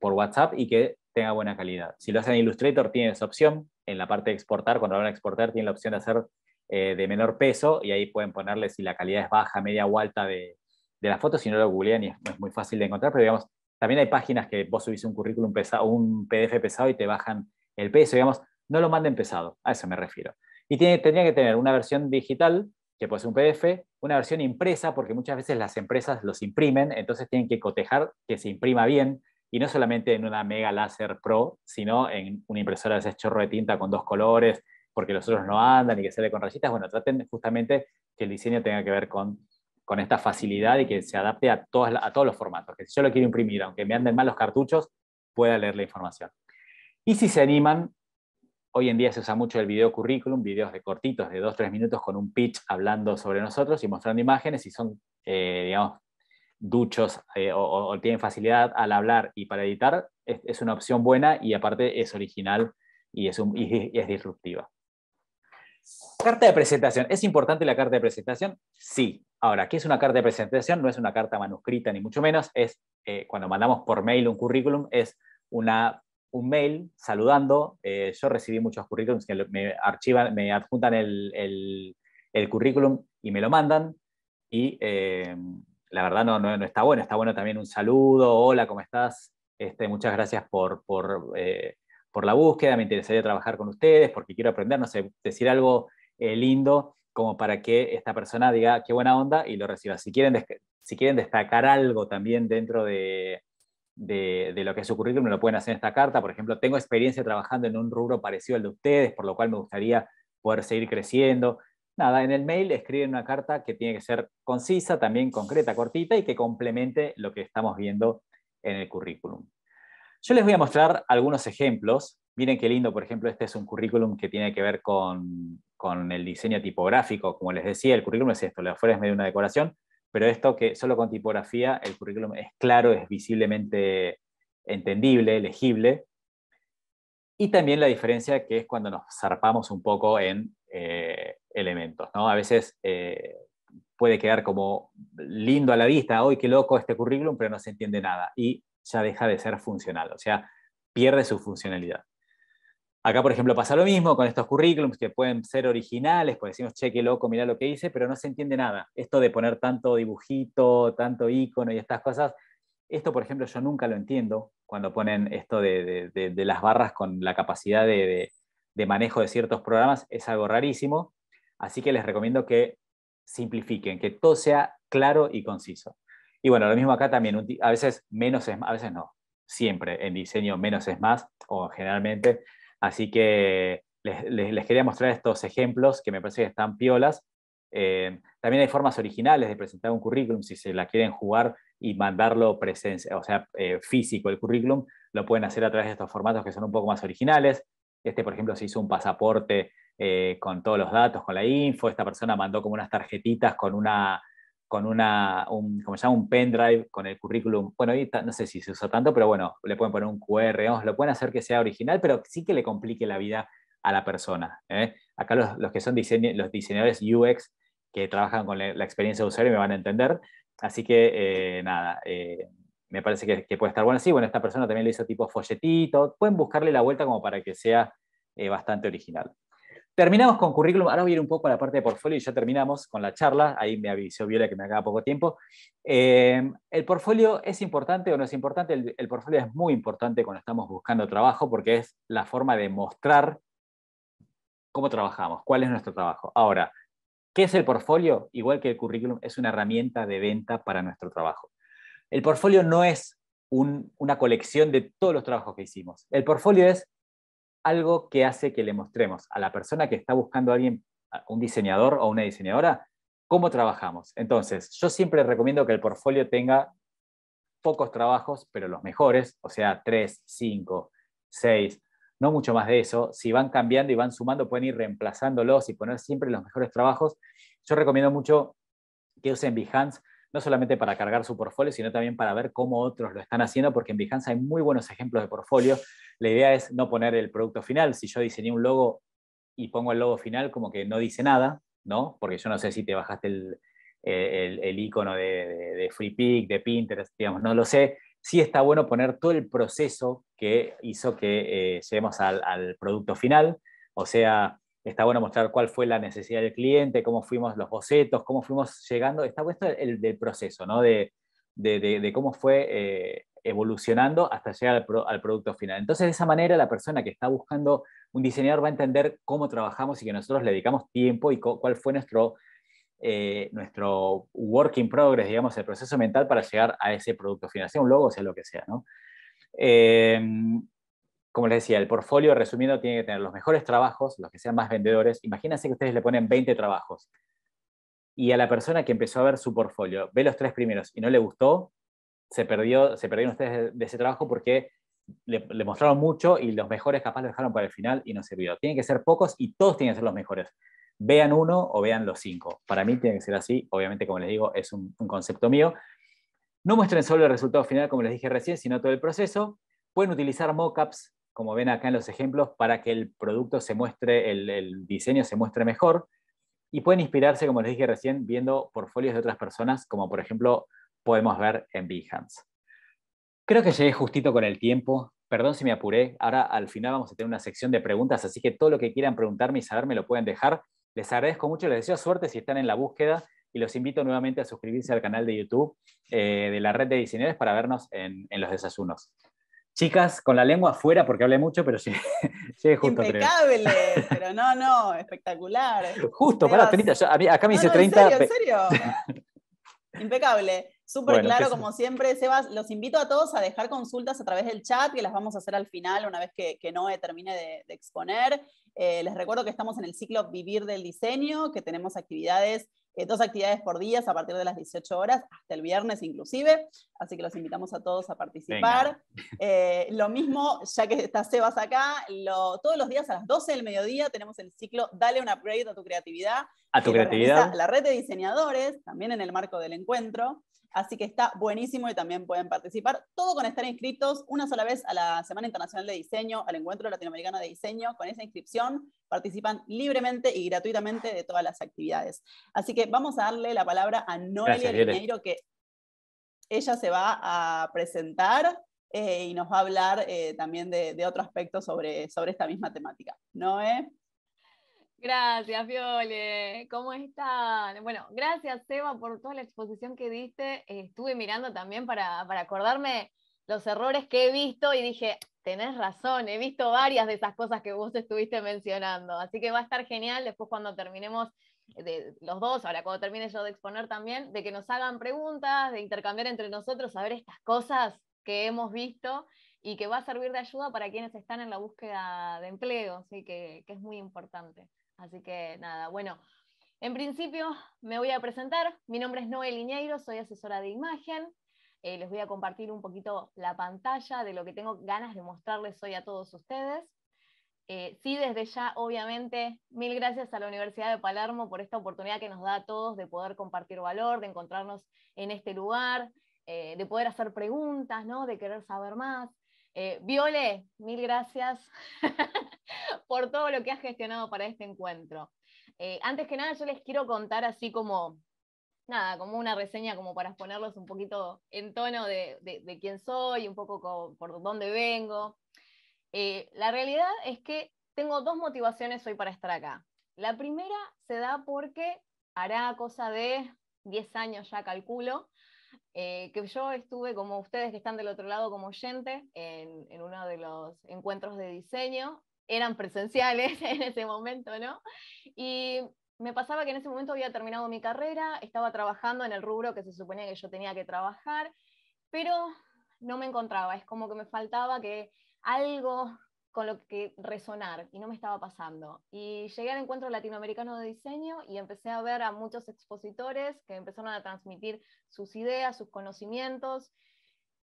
WhatsApp y que tenga buena calidad. Si lo hacen en Illustrator, tienen esa opción. En la parte de exportar, cuando lo van a exportar, tienen la opción de hacer de menor peso y ahí pueden ponerle si la calidad es baja, media o alta de de las fotos, si no lo googlean y es, muy fácil de encontrar, pero digamos, también hay páginas que vos subís un currículum pesado, un PDF pesado y te bajan el peso, digamos, no lo manden pesado, a eso me refiero. Y tiene, tendría que tener una versión digital, que puede ser un PDF, una versión impresa, porque muchas veces las empresas los imprimen, entonces tienen que cotejar que se imprima bien, y no solamente en una Mega Láser Pro, sino en una impresora de ese chorro de tinta con dos colores, porque los otros no andan y que sale con rayitas. Bueno, traten justamente que el diseño tenga que ver con con esta facilidad y que se adapte a, a todos los formatos, que si yo lo quiero imprimir, aunque me anden mal los cartuchos, pueda leer la información. Y si se animan, hoy en día se usa mucho el video currículum, videos de cortitos de 2-3 minutos con un pitch hablando sobre nosotros y mostrando imágenes y son, eh, digamos, duchos eh, o, tienen facilidad al hablar y para editar, es, una opción buena y aparte es original y es, y es disruptiva. Carta de presentación. ¿Es importante la carta de presentación? Sí. Ahora, ¿qué es una carta de presentación? No es una carta manuscrita, ni mucho menos. Es eh, cuando mandamos por mail un currículum, es una, un mail saludando. Eh, yo recibí muchos currículums que me archivan, me adjuntan el, currículum y me lo mandan. Y eh, la verdad no, no, está bueno. Está bueno también un saludo. Hola, ¿cómo estás? Este, muchas gracias por por la búsqueda, me interesaría trabajar con ustedes porque quiero aprender, no sé, decir algo eh, lindo como para que esta persona diga qué buena onda y lo reciba. Si quieren, si quieren destacar algo también dentro de, de, lo que es su currículum, lo pueden hacer en esta carta. Por ejemplo, tengo experiencia trabajando en un rubro parecido al de ustedes, por lo cual me gustaría poder seguir creciendo. Nada, en el mail escriben una carta que tiene que ser concisa, también concreta, cortita y que complemente lo que estamos viendo en el currículum. Yo les voy a mostrar algunos ejemplos. Miren qué lindo, por ejemplo, este es un currículum que tiene que ver con, el diseño tipográfico. Como les decía, el currículum es esto, la afuera es medio una decoración, pero esto que solo con tipografía el currículum es claro, es visiblemente entendible, legible. Y también la diferencia que es cuando nos zarpamos un poco en eh, elementos. A veces eh, puede quedar como lindo a la vista, Ay, qué loco este currículum, pero no se entiende nada. Y ya deja de ser funcional, o sea, pierde su funcionalidad. Acá, por ejemplo, pasa lo mismo con estos currículums que pueden ser originales, pues decimos, cheque loco, mira lo que hice, pero no se entiende nada. Esto de poner tanto dibujito, tanto icono y estas cosas, esto, por ejemplo, yo nunca lo entiendo cuando ponen esto de las barras con la capacidad de, manejo de ciertos programas, es algo rarísimo. Así que les recomiendo que simplifiquen, que todo sea claro y conciso. Y bueno, lo mismo acá también, a veces menos es más, a veces no, siempre en diseño menos es más, o generalmente. Así que les, quería mostrar estos ejemplos que me parece que están piolas. Eh, también hay formas originales de presentar un currículum, si se la quieren jugar y mandarlo presencia, o sea, eh, físico el currículum, lo pueden hacer a través de estos formatos que son un poco más originales. Este, por ejemplo, se hizo un pasaporte eh, con todos los datos, con la info. Esta persona mandó como unas tarjetitas con una con una, un, como un pendrive con el currículum. Bueno, ahí no sé si se usa tanto, pero bueno, le pueden poner un QR, lo pueden hacer que sea original, pero sí que le complique la vida a la persona. ¿eh? Acá los, que son los diseñadores UX que trabajan con la, experiencia de usuario me van a entender. Así que eh, nada, eh, me parece que, que, puede estar bueno. Sí, bueno, esta persona también le hizo tipo folletito. Pueden buscarle la vuelta como para que sea bastante original. Terminamos con currículum, ahora voy a ir un poco a la parte de portfolio y ya terminamos con la charla, ahí me avisó Viola que me acaba poco tiempo. Eh, ¿El portfolio es importante o no es importante? El, portfolio es muy importante cuando estamos buscando trabajo porque es la forma de mostrar cómo trabajamos, cuál es nuestro trabajo. Ahora, ¿qué es el portfolio? Igual que el currículum, es una herramienta de venta para nuestro trabajo. El portfolio no es una colección de todos los trabajos que hicimos. El portfolio es algo que hace que le mostremos a la persona que está buscando a alguien, un diseñador o una diseñadora, cómo trabajamos. Entonces, yo siempre recomiendo que el portfolio tenga pocos trabajos, pero los mejores, o sea, tres cinco seis no mucho más de eso. Si van cambiando y van sumando, pueden ir reemplazándolos y poner siempre los mejores trabajos. Yo recomiendo mucho que usen Behance no solamente para cargar su portfolio, sino también para ver cómo otros lo están haciendo, porque en Behance hay muy buenos ejemplos de portfolio. La idea es no poner el producto final. Si yo diseñé un logo y pongo el logo final, como que no dice nada, ¿no? Porque yo no sé si te bajaste el, eh, el, icono de, de, de Free de Pinterest, digamos, no lo sé. Sí está bueno poner todo el proceso que hizo que eh, lleguemos al, al producto final, o sea, está bueno mostrar cuál fue la necesidad del cliente, cómo fuimos los bocetos, cómo fuimos llegando, está puesto el, del proceso, ¿no? De, cómo fue eh, evolucionando hasta llegar al, producto final. Entonces, de esa manera, la persona que está buscando un diseñador va a entender cómo trabajamos y que nosotros le dedicamos tiempo y cuál fue nuestro, eh, nuestro work in progress, digamos, el proceso mental para llegar a ese producto final, sea un logo, sea lo que sea, ¿no? Eh, como les decía, el portfolio, resumiendo, tiene que tener los mejores trabajos, los que sean más vendedores. Imagínense que ustedes le ponen 20 trabajos y a la persona que empezó a ver su portfolio, ve los tres primeros y no le gustó, se, perdió, se perdieron ustedes de, ese trabajo porque le, mostraron mucho y los mejores capaz lo dejaron para el final y no sirvió. Tienen que ser pocos y todos tienen que ser los mejores. Vean uno o vean los cinco. Para mí tiene que ser así. Obviamente, como les digo, es un, un concepto mío. No muestren solo el resultado final, como les dije recién, sino todo el proceso. Pueden utilizar mockups como ven acá en los ejemplos, para que el producto se muestre, el, diseño se muestre mejor. Y pueden inspirarse, como les dije recién, viendo portfolios de otras personas, como por ejemplo podemos ver en Behance. Creo que llegué justito con el tiempo. Perdón si me apuré. Ahora al final vamos a tener una sección de preguntas, así que todo lo que quieran preguntarme y saberme lo pueden dejar. Les agradezco mucho, les deseo suerte si están en la búsqueda y los invito nuevamente a suscribirse al canal de YouTube eh, de la red de diseñadores para vernos en los desayunos. Chicas, con la lengua afuera porque hablé mucho, pero sí, Impecable, pero no, no, espectacular. Justo, para 30, acá me dice 30. En serio, Impecable. Súper claro, como siempre. Sebas, los invito a todos a dejar consultas a través del chat, que las vamos a hacer al final, una vez que, que Noe termine de, exponer. Eh, les recuerdo que estamos en el ciclo Vivir del Diseño, que tenemos actividades eh, dos actividades por día a partir de las 18 horas, hasta el viernes inclusive, así que los invitamos a todos a participar. Eh, lo mismo, ya que está Sebas acá, todos los días a las 12 del mediodía tenemos el ciclo Dale un upgrade a tu creatividad. A tu creatividad. La red de diseñadores, también en el marco del encuentro. Así que está buenísimo y también pueden participar. Todo con estar inscritos una sola vez a la Semana Internacional de Diseño, al Encuentro Latinoamericano de Diseño. Con esa inscripción participan libremente y gratuitamente de todas las actividades. Así que vamos a darle la palabra a Noelia Lineiro, que ella se va a presentar eh, y nos va a hablar eh, también de, otro aspecto sobre, sobre esta misma temática. Noé. Gracias, Viole. ¿Cómo están? Bueno, gracias, Seba, por toda la exposición que diste. Eh, estuve mirando también para, acordarme los errores que he visto y dije, tenés razón, he visto varias de esas cosas que vos estuviste mencionando. Así que va a estar genial después cuando terminemos de, los dos, ahora cuando termine yo de exponer también, de que nos hagan preguntas, de intercambiar entre nosotros, saber estas cosas que hemos visto y que va a servir de ayuda para quienes están en la búsqueda de empleo, que, es muy importante. Así que nada, bueno, en principio me voy a presentar. Mi nombre es Noel Iñeiro, soy asesora de imagen. Eh, les voy a compartir un poquito la pantalla de lo que tengo ganas de mostrarles hoy a todos ustedes. Eh, sí, desde ya, obviamente, mil gracias a la Universidad de Palermo por esta oportunidad que nos da a todos de poder compartir valor, de encontrarnos en este lugar, eh, de poder hacer preguntas, ¿no? de querer saber más. Eh, Viole, mil gracias por todo lo que has gestionado para este encuentro. Eh, antes que nada, yo les quiero contar así como, nada, como una reseña, como para ponerlos un poquito en tono de, quién soy, un poco por dónde vengo. Eh, la realidad es que tengo dos motivaciones hoy para estar acá. La primera se da porque hará cosa de 10 años ya calculo, eh, que yo estuve, como ustedes que están del otro lado como oyente, en, en uno de los encuentros de diseño, eran presenciales en ese momento, ¿no? Y me pasaba que en ese momento había terminado mi carrera, estaba trabajando en el rubro que se suponía que yo tenía que trabajar, pero no me encontraba, es como que me faltaba que algo con lo que resonar y no me estaba pasando. Y llegué al encuentro latinoamericano de diseño y empecé a ver a muchos expositores que empezaron a transmitir sus ideas, sus conocimientos.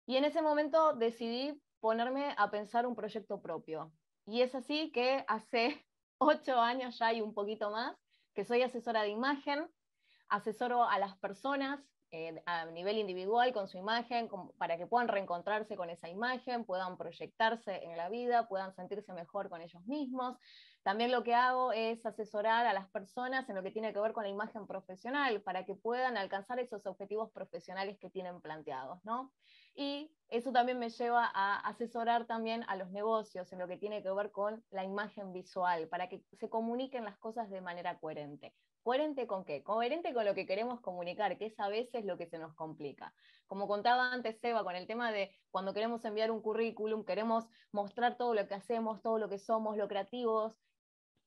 Y en ese momento decidí ponerme a pensar un proyecto propio. Y es así que hace ocho años ya y un poquito más que soy asesora de imagen, asesoro a las personas eh, a nivel individual con su imagen, para que puedan reencontrarse con esa imagen, puedan proyectarse en la vida, puedan sentirse mejor con ellos mismos. También lo que hago es asesorar a las personas en lo que tiene que ver con la imagen profesional, para que puedan alcanzar esos objetivos profesionales que tienen planteados, ¿no? Y eso también me lleva a asesorar también a los negocios en lo que tiene que ver con la imagen visual, para que se comuniquen las cosas de manera coherente. ¿Coherente con qué? Coherente con lo que queremos comunicar, que es a veces lo que se nos complica. Como contaba antes Seba, con el tema de cuando queremos enviar un currículum, queremos mostrar todo lo que hacemos, todo lo que somos, lo creativos,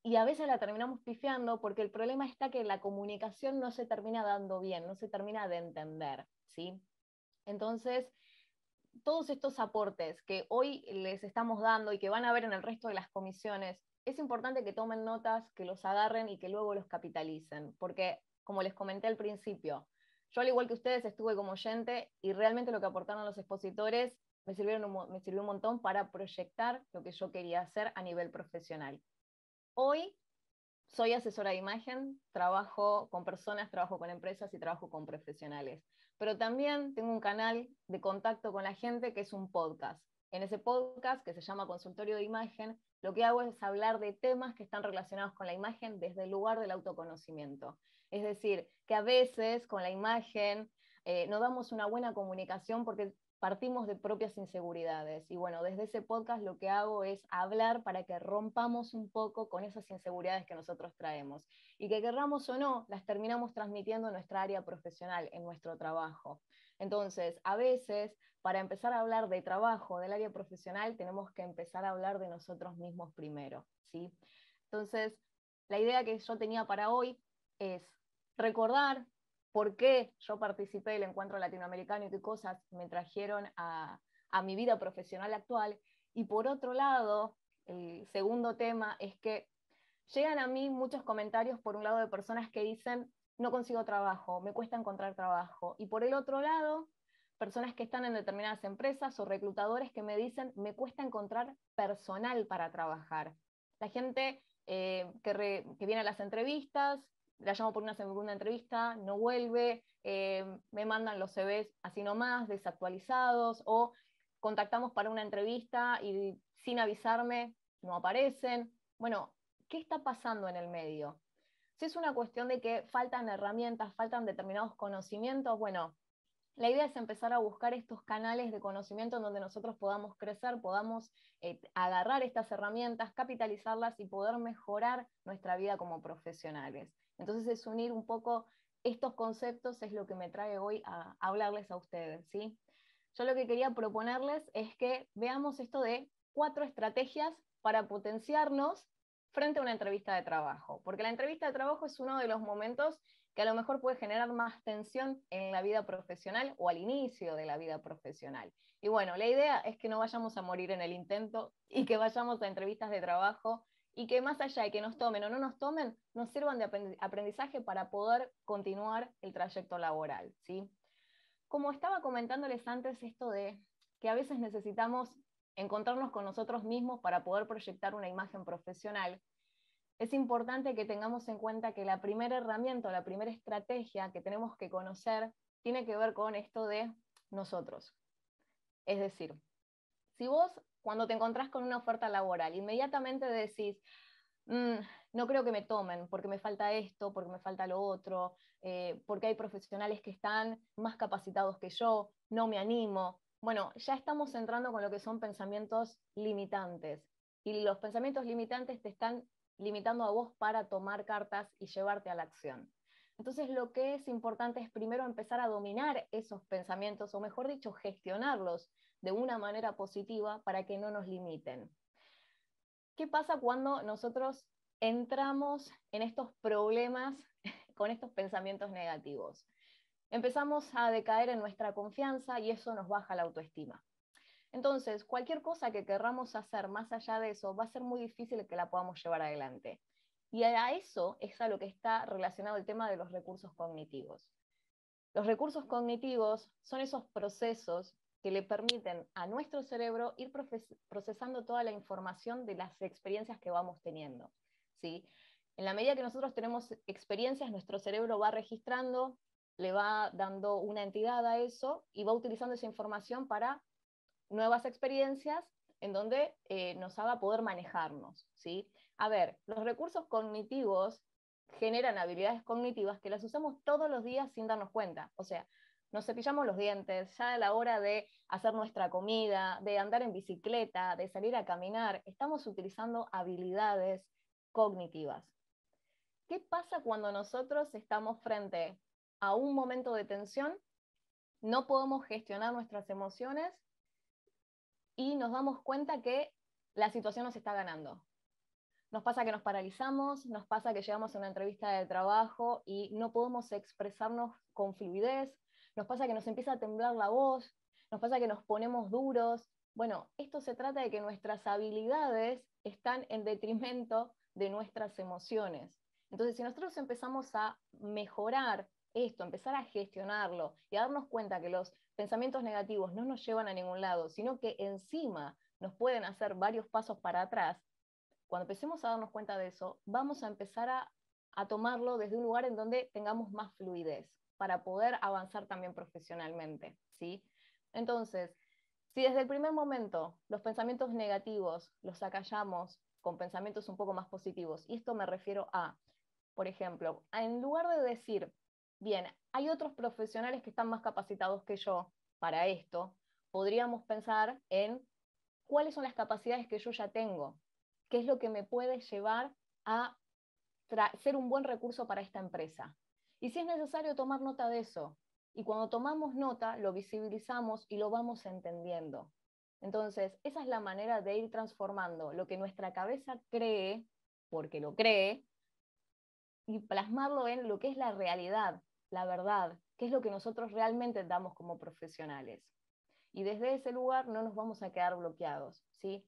y a veces la terminamos pifiando porque el problema está que la comunicación no se termina dando bien, no se termina de entender, ¿sí? Entonces, todos estos aportes que hoy les estamos dando y que van a ver en el resto de las comisiones es importante que tomen notas, que los agarren y que luego los capitalicen, porque como les comenté al principio, yo al igual que ustedes estuve como oyente y realmente lo que aportaron los expositores me, sirvieron me sirvió un montón para proyectar lo que yo quería hacer a nivel profesional. Hoy soy asesora de imagen, trabajo con personas, trabajo con empresas y trabajo con profesionales. Pero también tengo un canal de contacto con la gente que es un podcast. En ese podcast, que se llama Consultorio de Imagen, lo que hago es hablar de temas que están relacionados con la imagen desde el lugar del autoconocimiento. Es decir, que a veces con la imagen eh, no damos una buena comunicación porque partimos de propias inseguridades. Y bueno, desde ese podcast lo que hago es hablar para que rompamos un poco con esas inseguridades que nosotros traemos. Y que querramos o no, las terminamos transmitiendo en nuestra área profesional, en nuestro trabajo. Entonces, a veces, para empezar a hablar de trabajo, del área profesional, tenemos que empezar a hablar de nosotros mismos primero. ¿sí? Entonces, la idea que yo tenía para hoy es recordar por qué yo participé del encuentro latinoamericano y qué cosas me trajeron a, mi vida profesional actual. Y por otro lado, el segundo tema es que llegan a mí muchos comentarios, por un lado, de personas que dicen, no consigo trabajo, me cuesta encontrar trabajo. Y por el otro lado, personas que están en determinadas empresas o reclutadores que me dicen, me cuesta encontrar personal para trabajar. La gente eh, que, viene a las entrevistas la llamo por una segunda entrevista, no vuelve, eh, me mandan los CVs así nomás, desactualizados, o contactamos para una entrevista y sin avisarme no aparecen. Bueno, ¿qué está pasando en el medio? Si es una cuestión de que faltan herramientas, faltan determinados conocimientos, bueno, la idea es empezar a buscar estos canales de conocimiento en donde nosotros podamos crecer, podamos eh, agarrar estas herramientas, capitalizarlas y poder mejorar nuestra vida como profesionales. Entonces es unir un poco estos conceptos, es lo que me trae hoy a, hablarles a ustedes, ¿sí? Yo lo que quería proponerles es que veamos esto de cuatro estrategias para potenciarnos frente a una entrevista de trabajo, porque la entrevista de trabajo es uno de los momentos que a lo mejor puede generar más tensión en la vida profesional o al inicio de la vida profesional. Y bueno, la idea es que no vayamos a morir en el intento y que vayamos a entrevistas de trabajo y que más allá de que nos tomen o no nos tomen, nos sirvan de aprendizaje para poder continuar el trayecto laboral. ¿sí? Como estaba comentándoles antes, esto de que a veces necesitamos encontrarnos con nosotros mismos para poder proyectar una imagen profesional, es importante que tengamos en cuenta que la primera herramienta, la primera estrategia que tenemos que conocer tiene que ver con esto de nosotros. Es decir, si vos cuando te encontrás con una oferta laboral, inmediatamente decís, mm, no creo que me tomen porque me falta esto, porque me falta lo otro, eh, porque hay profesionales que están más capacitados que yo, no me animo. Bueno, ya estamos entrando con lo que son pensamientos limitantes y los pensamientos limitantes te están limitando a vos para tomar cartas y llevarte a la acción. Entonces lo que es importante es primero empezar a dominar esos pensamientos, o mejor dicho, gestionarlos de una manera positiva para que no nos limiten. ¿Qué pasa cuando nosotros entramos en estos problemas con estos pensamientos negativos? Empezamos a decaer en nuestra confianza y eso nos baja la autoestima. Entonces, cualquier cosa que querramos hacer más allá de eso va a ser muy difícil que la podamos llevar adelante. Y a eso es a lo que está relacionado el tema de los recursos cognitivos. Los recursos cognitivos son esos procesos que le permiten a nuestro cerebro ir procesando toda la información de las experiencias que vamos teniendo. ¿sí? En la medida que nosotros tenemos experiencias, nuestro cerebro va registrando, le va dando una entidad a eso y va utilizando esa información para nuevas experiencias en donde eh, nos haga poder manejarnos. ¿sí? a ver, los recursos cognitivos generan habilidades cognitivas que las usamos todos los días sin darnos cuenta. O sea, nos cepillamos los dientes, ya a la hora de hacer nuestra comida, de andar en bicicleta, de salir a caminar, estamos utilizando habilidades cognitivas. ¿Qué pasa cuando nosotros estamos frente a un momento de tensión? No podemos gestionar nuestras emociones y nos damos cuenta que la situación nos está ganando. Nos pasa que nos paralizamos, nos pasa que llegamos a una entrevista de trabajo y no podemos expresarnos con fluidez, nos pasa que nos empieza a temblar la voz, nos pasa que nos ponemos duros. Bueno, esto se trata de que nuestras habilidades están en detrimento de nuestras emociones. Entonces, si nosotros empezamos a mejorar esto, empezar a gestionarlo y a darnos cuenta que los pensamientos negativos no nos llevan a ningún lado, sino que encima nos pueden hacer varios pasos para atrás, cuando empecemos a darnos cuenta de eso, vamos a empezar a, tomarlo desde un lugar en donde tengamos más fluidez para poder avanzar también profesionalmente, Entonces, si desde el primer momento los pensamientos negativos los acallamos con pensamientos un poco más positivos, y esto me refiero a, por ejemplo, en lugar de decir, bien, hay otros profesionales que están más capacitados que yo para esto, podríamos pensar en cuáles son las capacidades que yo ya tengo, qué es lo que me puede llevar a ser un buen recurso para esta empresa. Y si es necesario tomar nota de eso. Y cuando tomamos nota, lo visibilizamos y lo vamos entendiendo. Entonces, esa es la manera de ir transformando lo que nuestra cabeza cree, porque lo cree, y plasmarlo en lo que es la realidad, la verdad, qué es lo que nosotros realmente damos como profesionales. Y desde ese lugar no nos vamos a quedar bloqueados, ¿sí?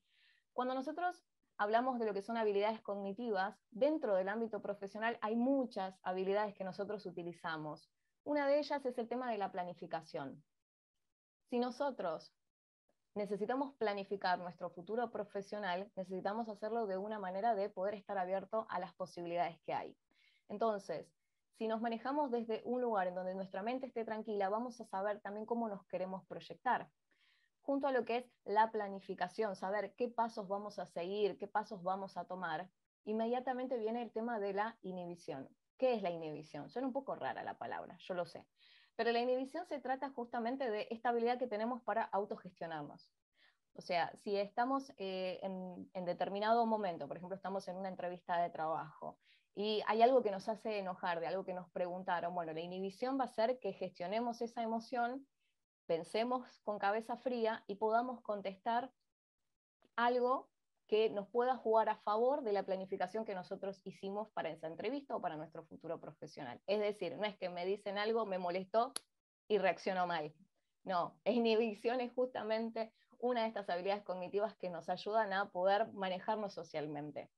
Cuando nosotros hablamos de lo que son habilidades cognitivas, dentro del ámbito profesional hay muchas habilidades que nosotros utilizamos. Una de ellas es el tema de la planificación. Si nosotros necesitamos planificar nuestro futuro profesional, necesitamos hacerlo de una manera de poder estar abierto a las posibilidades que hay. Entonces, si nos manejamos desde un lugar en donde nuestra mente esté tranquila, vamos a saber también cómo nos queremos proyectar junto a lo que es la planificación, saber qué pasos vamos a seguir, qué pasos vamos a tomar, inmediatamente viene el tema de la inhibición. ¿Qué es la inhibición? Suena un poco rara la palabra, yo lo sé, pero la inhibición se trata justamente de esta habilidad que tenemos para autogestionarnos. O sea, si estamos eh, en, en, determinado momento, por ejemplo, estamos en una entrevista de trabajo y hay algo que nos hace enojar, de algo que nos preguntaron, bueno, la inhibición va a ser que gestionemos esa emoción pensemos con cabeza fría y podamos contestar algo que nos pueda jugar a favor de la planificación que nosotros hicimos para esa entrevista o para nuestro futuro profesional. Es decir, no es que me dicen algo, me molestó y reaccionó mal. No, inhibición es justamente una de estas habilidades cognitivas que nos ayudan a poder manejarnos socialmente.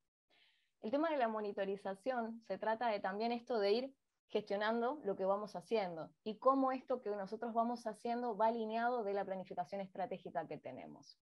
El tema de la monitorización se trata de también esto de ir gestionando lo que vamos haciendo y cómo esto que nosotros vamos haciendo va alineado de la planificación estratégica que tenemos.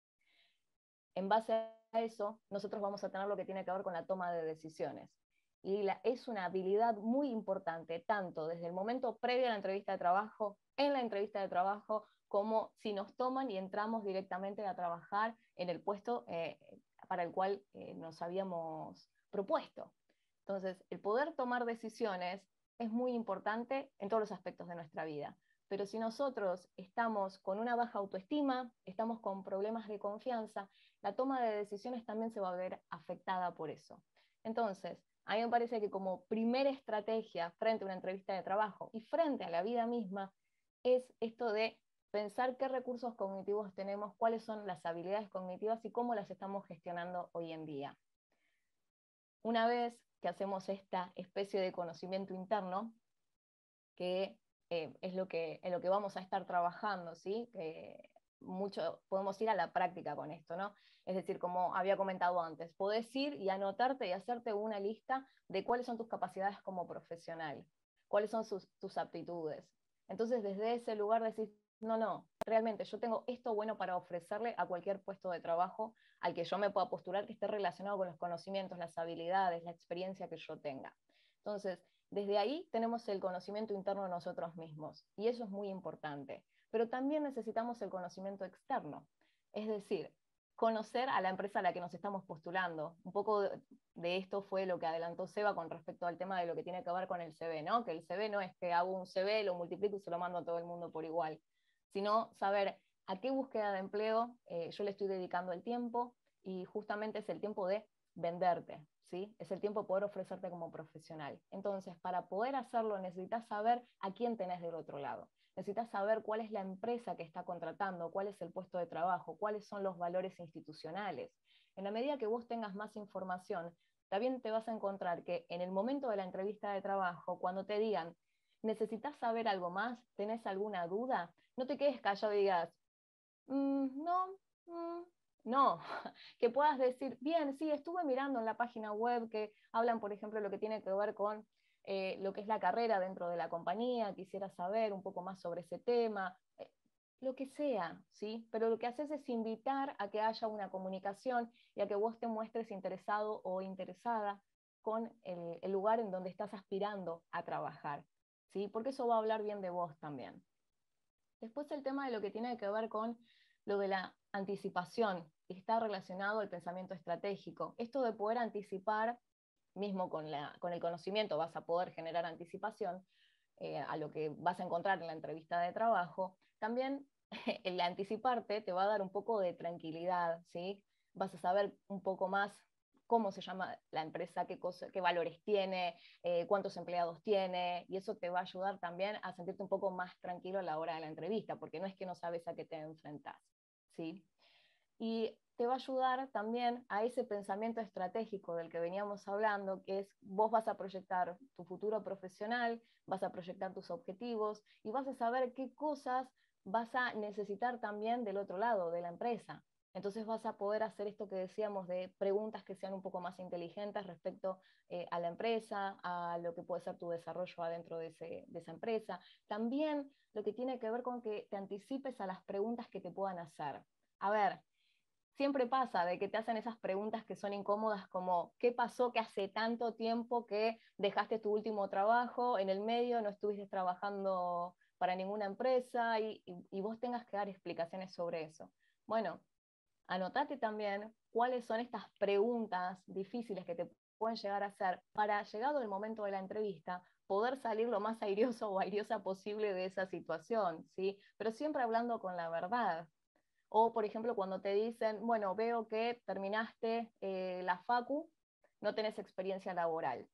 En base a eso, nosotros vamos a tener lo que tiene que ver con la toma de decisiones. Y la, es una habilidad muy importante, tanto desde el momento previo a la entrevista de trabajo, en la entrevista de trabajo, como si nos toman y entramos directamente a trabajar en el puesto eh, para el cual eh, nos habíamos propuesto. Entonces, el poder tomar decisiones es muy importante en todos los aspectos de nuestra vida. Pero si nosotros estamos con una baja autoestima, estamos con problemas de confianza, la toma de decisiones también se va a ver afectada por eso. Entonces, a mí me parece que como primera estrategia frente a una entrevista de trabajo y frente a la vida misma es esto de pensar qué recursos cognitivos tenemos, cuáles son las habilidades cognitivas y cómo las estamos gestionando hoy en día. Una vez hacemos esta especie de conocimiento interno, que eh, es lo que, en lo que vamos a estar trabajando, ¿sí? Que mucho, podemos ir a la práctica con esto, ¿no? Es decir, como había comentado antes, podés ir y anotarte y hacerte una lista de cuáles son tus capacidades como profesional, cuáles son tus aptitudes. Entonces, desde ese lugar decís, no, no, realmente yo tengo esto bueno para ofrecerle a cualquier puesto de trabajo al que yo me pueda postular que esté relacionado con los conocimientos, las habilidades, la experiencia que yo tenga. Entonces, desde ahí tenemos el conocimiento interno de nosotros mismos y eso es muy importante, pero también necesitamos el conocimiento externo, es decir, conocer a la empresa a la que nos estamos postulando. Un poco de esto fue lo que adelantó Seba con respecto al tema de lo que tiene que ver con el CV, Que el CV no es que hago un CV, lo multiplico y se lo mando a todo el mundo por igual sino saber a qué búsqueda de empleo eh, yo le estoy dedicando el tiempo y justamente es el tiempo de venderte, ¿sí? Es el tiempo poder ofrecerte como profesional. Entonces, para poder hacerlo necesitas saber a quién tenés del otro lado. Necesitas saber cuál es la empresa que está contratando, cuál es el puesto de trabajo, cuáles son los valores institucionales. En la medida que vos tengas más información, también te vas a encontrar que en el momento de la entrevista de trabajo, cuando te digan, necesitas saber algo más, tenés alguna duda, no te quedes callado y digas, mm, no, mm, no, que puedas decir, bien, sí, estuve mirando en la página web que hablan, por ejemplo, lo que tiene que ver con eh, lo que es la carrera dentro de la compañía, quisiera saber un poco más sobre ese tema, eh, lo que sea, ¿sí? Pero lo que haces es invitar a que haya una comunicación y a que vos te muestres interesado o interesada con el, el lugar en donde estás aspirando a trabajar, ¿sí? Porque eso va a hablar bien de vos también. Después el tema de lo que tiene que ver con lo de la anticipación, está relacionado al pensamiento estratégico. Esto de poder anticipar, mismo con, la, con el conocimiento vas a poder generar anticipación eh, a lo que vas a encontrar en la entrevista de trabajo, también el anticiparte te va a dar un poco de tranquilidad, ¿sí? Vas a saber un poco más cómo se llama la empresa, qué, valores tiene, eh, cuántos empleados tiene, y eso te va a ayudar también a sentirte un poco más tranquilo a la hora de la entrevista, porque no es que no sabes a qué te enfrentas, ¿sí? Y te va a ayudar también a ese pensamiento estratégico del que veníamos hablando, que es vos vas a proyectar tu futuro profesional, vas a proyectar tus objetivos y vas a saber qué cosas vas a necesitar también del otro lado, de la empresa. Entonces vas a poder hacer esto que decíamos de preguntas que sean un poco más inteligentes respecto eh, a la empresa, a lo que puede ser tu desarrollo adentro de, esa empresa. También lo que tiene que ver con que te anticipes a las preguntas que te puedan hacer. A ver, siempre pasa de que te hacen esas preguntas que son incómodas como, ¿qué pasó que hace tanto tiempo que dejaste tu último trabajo en el medio, no estuviste trabajando para ninguna empresa y, vos tengas que dar explicaciones sobre eso? Bueno, anotate también cuáles son estas preguntas difíciles que te pueden llegar a hacer para, llegado el momento de la entrevista, poder salir lo más airioso o airiosa posible de esa situación, ¿sí? Pero siempre hablando con la verdad. O, por ejemplo, cuando te dicen, bueno, veo que terminaste eh, la FACU, no tenés experiencia laboral.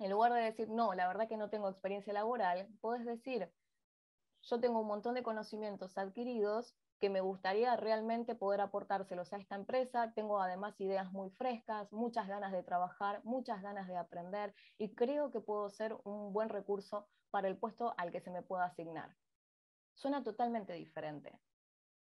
En lugar de decir, no, la verdad que no tengo experiencia laboral, puedes decir, yo tengo un montón de conocimientos adquiridos que me gustaría realmente poder aportárselos a esta empresa. Tengo además ideas muy frescas, muchas ganas de trabajar, muchas ganas de aprender y creo que puedo ser un buen recurso para el puesto al que se me pueda asignar. Suena totalmente diferente.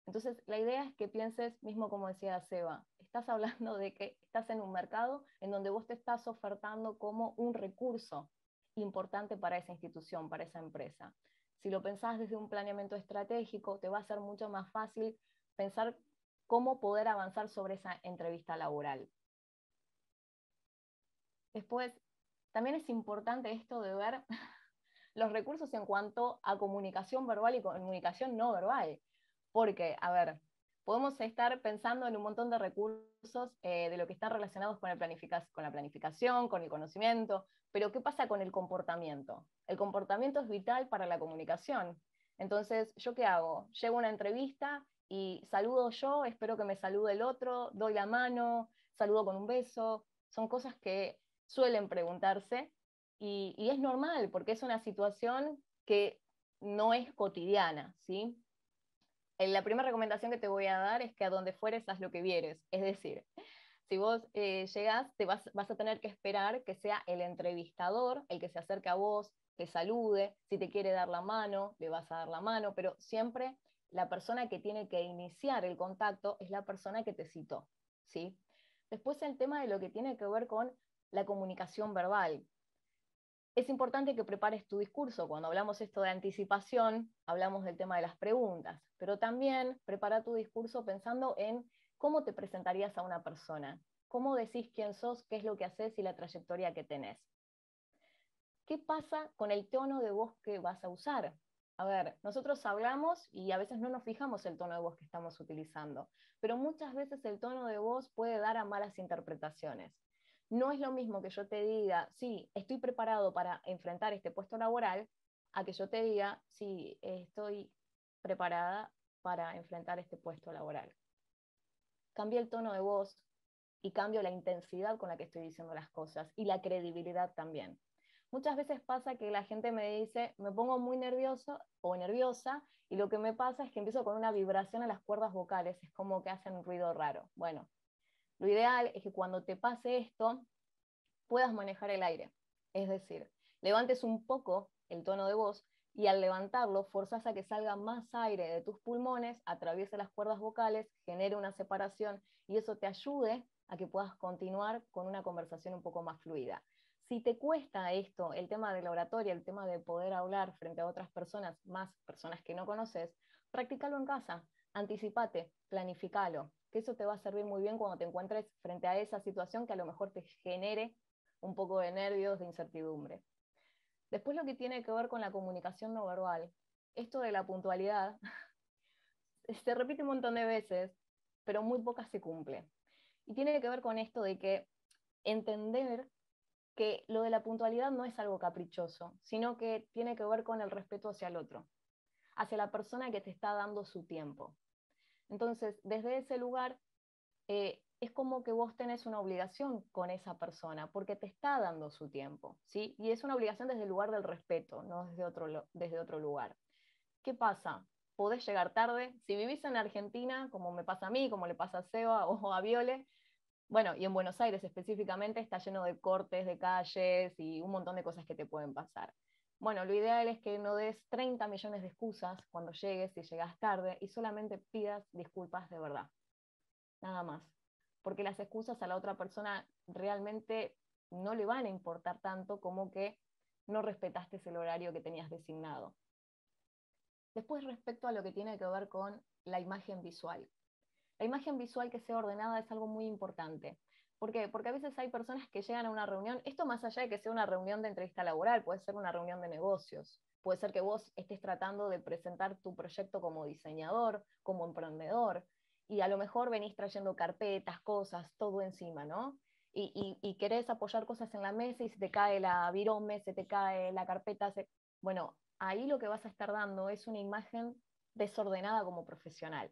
Entonces, la idea es que pienses, mismo como decía Seba, estás hablando de que estás en un mercado en donde vos te estás ofertando como un recurso importante para esa institución, para esa empresa. Si lo pensás desde un planeamiento estratégico, te va a ser mucho más fácil pensar cómo poder avanzar sobre esa entrevista laboral. Después, también es importante esto de ver los recursos en cuanto a comunicación verbal y comunicación no verbal. Porque, a ver, podemos estar pensando en un montón de recursos eh, de lo que están relacionados con, el con la planificación, con el conocimiento, pero ¿qué pasa con el comportamiento? El comportamiento es vital para la comunicación. Entonces, ¿yo qué hago? Llego a una entrevista y saludo yo, espero que me salude el otro, doy la mano, saludo con un beso. Son cosas que suelen preguntarse y, y es normal porque es una situación que no es cotidiana, ¿sí? Eh, la primera recomendación que te voy a dar es que a donde fueres haz lo que vieres. Es decir, si vos llegas eh, llegás, te vas, a tener que esperar que sea el entrevistador el que se acerque a vos, te salude, si te quiere dar la mano, le vas a dar la mano, pero siempre la persona que tiene que iniciar el contacto es la persona que te citó, ¿sí? Después el tema de lo que tiene que ver con la comunicación verbal, es importante que prepares tu discurso. Cuando hablamos esto de anticipación, hablamos del tema de las preguntas, pero también prepara tu discurso pensando en cómo te presentarías a una persona, cómo decís quién sos, qué es lo que haces y la trayectoria que tenés. ¿Qué pasa con el tono de voz que vas a usar? A ver, nosotros hablamos y a veces no nos fijamos el tono de voz que estamos utilizando, pero muchas veces el tono de voz puede dar a malas interpretaciones. No es lo mismo que yo te diga, sí, estoy preparado para enfrentar este puesto laboral, a que yo te diga, sí, estoy preparada para enfrentar este puesto laboral. Cambia el tono de voz y cambio la intensidad con la que estoy diciendo las cosas y la credibilidad también. Muchas veces pasa que la gente me dice, me pongo muy nervioso o nerviosa y lo que me pasa es que empiezo con una vibración a las cuerdas vocales, es como que hacen un ruido raro. Bueno, lo ideal es que cuando te pase esto, puedas manejar el aire. Es decir, levantes un poco el tono de voz y al levantarlo forzas a que salga más aire de tus pulmones, atraviese las cuerdas vocales, genere una separación y eso te ayude a que puedas continuar con una conversación un poco más fluida. Si te cuesta esto, el tema de la oratoria, el tema de poder hablar frente a otras personas, más personas que no conoces, practícalo en casa, anticipate, planificalo que eso te va a servir muy bien cuando te encuentres frente a esa situación que a lo mejor te genere un poco de nervios, de incertidumbre. Después lo que tiene que ver con la comunicación no verbal, esto de la puntualidad se repite un montón de veces, pero muy pocas se cumple. Y tiene que ver con esto de que entender que lo de la puntualidad no es algo caprichoso, sino que tiene que ver con el respeto hacia el otro, hacia la persona que te está dando su tiempo. Entonces, desde ese lugar, eh, es como que vos tenés una obligación con esa persona, porque te está dando su tiempo, ¿sí? Y es una obligación desde el lugar del respeto, no desde otro, desde otro lugar. ¿Qué pasa? Podés llegar tarde. Si vivís en Argentina, como me pasa a mí, como le pasa a Seba o a Viole, bueno, y en Buenos Aires específicamente está lleno de cortes de calles y un montón de cosas que te pueden pasar. Bueno, lo ideal es que no des 30 millones de excusas cuando llegues y llegas tarde y solamente pidas disculpas de verdad. Nada más. Porque las excusas a la otra persona realmente no le van a importar tanto como que no respetaste el horario que tenías designado. Después, respecto a lo que tiene que ver con la imagen visual. La imagen visual que sea ordenada es algo muy importante. ¿Por qué? Porque a veces hay personas que llegan a una reunión, esto más allá de que sea una reunión de entrevista laboral, puede ser una reunión de negocios, puede ser que vos estés tratando de presentar tu proyecto como diseñador, como emprendedor, y a lo mejor venís trayendo carpetas, cosas, todo encima, ¿no? Y, y, querés apoyar cosas en la mesa y se te cae la virome, se te cae la carpeta. Bueno, ahí lo que vas a estar dando es una imagen desordenada como profesional.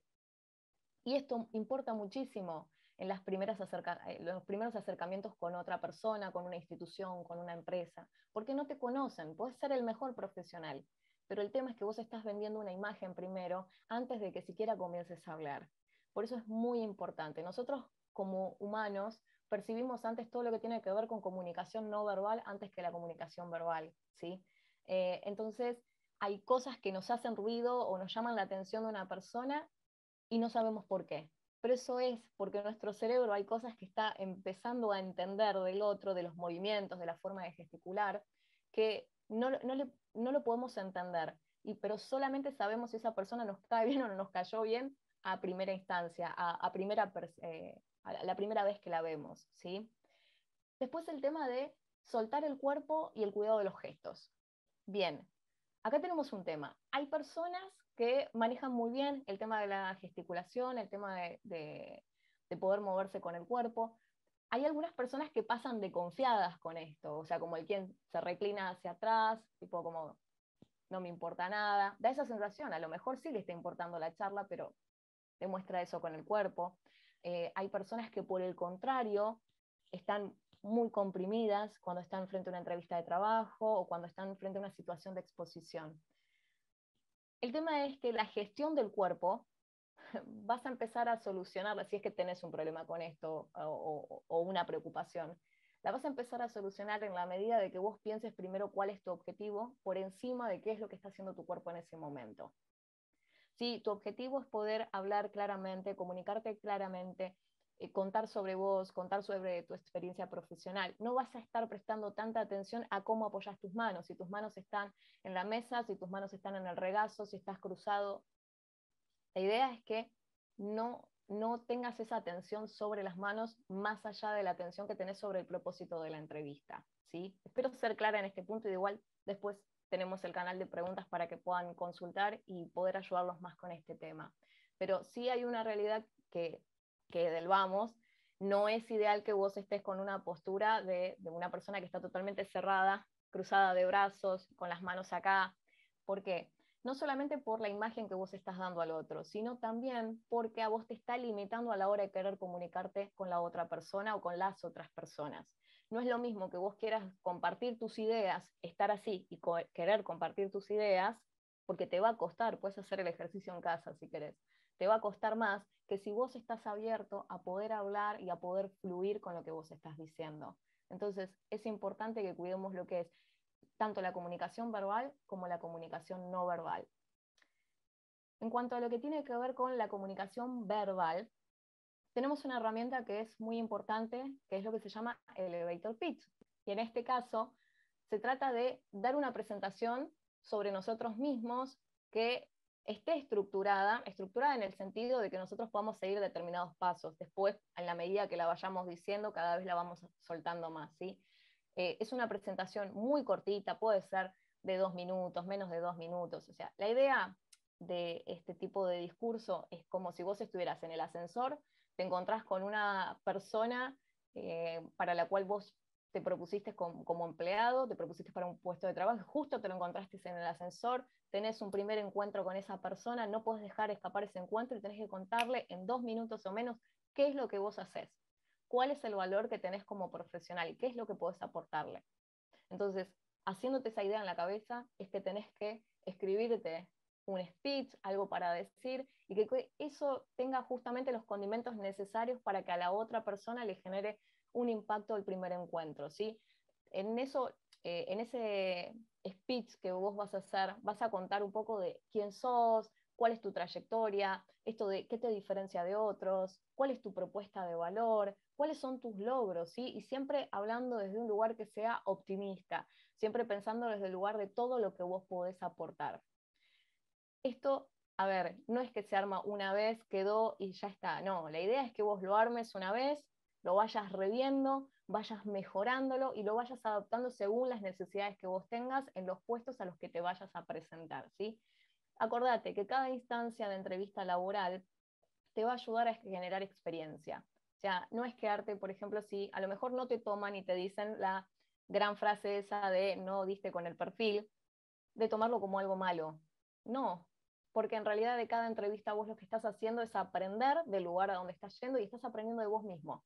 Y esto importa muchísimo en las primeras eh, los primeros acercamientos con otra persona, con una institución, con una empresa, porque no te conocen, puedes ser el mejor profesional, pero el tema es que vos estás vendiendo una imagen primero antes de que siquiera comiences a hablar. Por eso es muy importante. Nosotros como humanos percibimos antes todo lo que tiene que ver con comunicación no verbal antes que la comunicación verbal, ¿sí? Eh, entonces, hay cosas que nos hacen ruido o nos llaman la atención de una persona y no sabemos por qué pero eso es porque nuestro cerebro hay cosas que está empezando a entender del otro, de los movimientos, de la forma de gesticular, que no, no, lo podemos entender, y, pero solamente sabemos si esa persona nos cae bien o no nos cayó bien a primera instancia, a, primera, eh, la primera vez que la vemos. ¿sí? Después el tema de soltar el cuerpo y el cuidado de los gestos. Bien, acá tenemos un tema. Hay personas que manejan muy bien el tema de la gesticulación, el tema de, poder moverse con el cuerpo. Hay algunas personas que pasan de confiadas con esto, o sea, como el quien se reclina hacia atrás, tipo como no me importa nada, da esa sensación, a lo mejor sí le está importando la charla, pero demuestra eso con el cuerpo. Eh, hay personas que por el contrario están muy comprimidas cuando están frente a una entrevista de trabajo o cuando están frente a una situación de exposición. El tema es que la gestión del cuerpo vas a empezar a solucionarla, si es que tenés un problema con esto o, o una preocupación, la vas a empezar a solucionar en la medida de que vos pienses primero cuál es tu objetivo por encima de qué es lo que está haciendo tu cuerpo en ese momento. Si tu objetivo es poder hablar claramente, comunicarte claramente, eh, contar sobre vos, contar sobre tu experiencia profesional. No vas a estar prestando tanta atención a cómo apoyas tus manos, si tus manos están en la mesa, si tus manos están en el regazo, si estás cruzado. La idea es que no, no tengas esa atención sobre las manos más allá de la atención que tenés sobre el propósito de la entrevista. ¿sí? Espero ser clara en este punto y igual después tenemos el canal de preguntas para que puedan consultar y poder ayudarlos más con este tema. Pero sí hay una realidad que que del vamos, no es ideal que vos estés con una postura de, una persona que está totalmente cerrada, cruzada de brazos, con las manos acá. ¿Por qué? No solamente por la imagen que vos estás dando al otro, sino también porque a vos te está limitando a la hora de querer comunicarte con la otra persona o con las otras personas. No es lo mismo que vos quieras compartir tus ideas, estar así y querer compartir tus ideas, porque te va a costar, puedes hacer el ejercicio en casa si querés, te va a costar más que si vos estás abierto a poder hablar y a poder fluir con lo que vos estás diciendo. Entonces, es importante que cuidemos lo que es tanto la comunicación verbal como la comunicación no verbal. En cuanto a lo que tiene que ver con la comunicación verbal, tenemos una herramienta que es muy importante, que es lo que se llama elevator pitch. Y en este caso, se trata de dar una presentación sobre nosotros mismos que esté estructurada, estructurada en el sentido de que nosotros podamos seguir determinados pasos. Después, en la medida que la vayamos diciendo, cada vez la vamos soltando más. ¿sí? Eh, es una presentación muy cortita, puede ser de dos minutos, menos de dos minutos. O sea, la idea de este tipo de discurso es como si vos estuvieras en el ascensor, te encontrás con una persona eh, para la cual vos te propusiste como, como empleado, te propusiste para un puesto de trabajo, justo te lo encontraste en el ascensor, tenés un primer encuentro con esa persona, no puedes dejar escapar ese encuentro y tenés que contarle en dos minutos o menos qué es lo que vos haces, cuál es el valor que tenés como profesional, y qué es lo que podés aportarle. Entonces, haciéndote esa idea en la cabeza, es que tenés que escribirte un speech, algo para decir, y que eso tenga justamente los condimentos necesarios para que a la otra persona le genere un impacto el primer encuentro, ¿sí? En eso eh, en ese speech que vos vas a hacer, vas a contar un poco de quién sos, cuál es tu trayectoria, esto de qué te diferencia de otros, cuál es tu propuesta de valor, cuáles son tus logros, ¿sí? Y siempre hablando desde un lugar que sea optimista, siempre pensando desde el lugar de todo lo que vos podés aportar. Esto, a ver, no es que se arma una vez, quedó y ya está, no, la idea es que vos lo armes una vez, lo vayas reviendo, vayas mejorándolo y lo vayas adaptando según las necesidades que vos tengas en los puestos a los que te vayas a presentar, ¿sí? Acordate que cada instancia de entrevista laboral te va a ayudar a generar experiencia. O no es quedarte, por ejemplo, si a lo mejor no te toman y te dicen la gran frase esa de no diste con el perfil, de tomarlo como algo malo. No, porque en realidad de cada entrevista vos lo que estás haciendo es aprender del lugar a donde estás yendo y estás aprendiendo de vos mismo.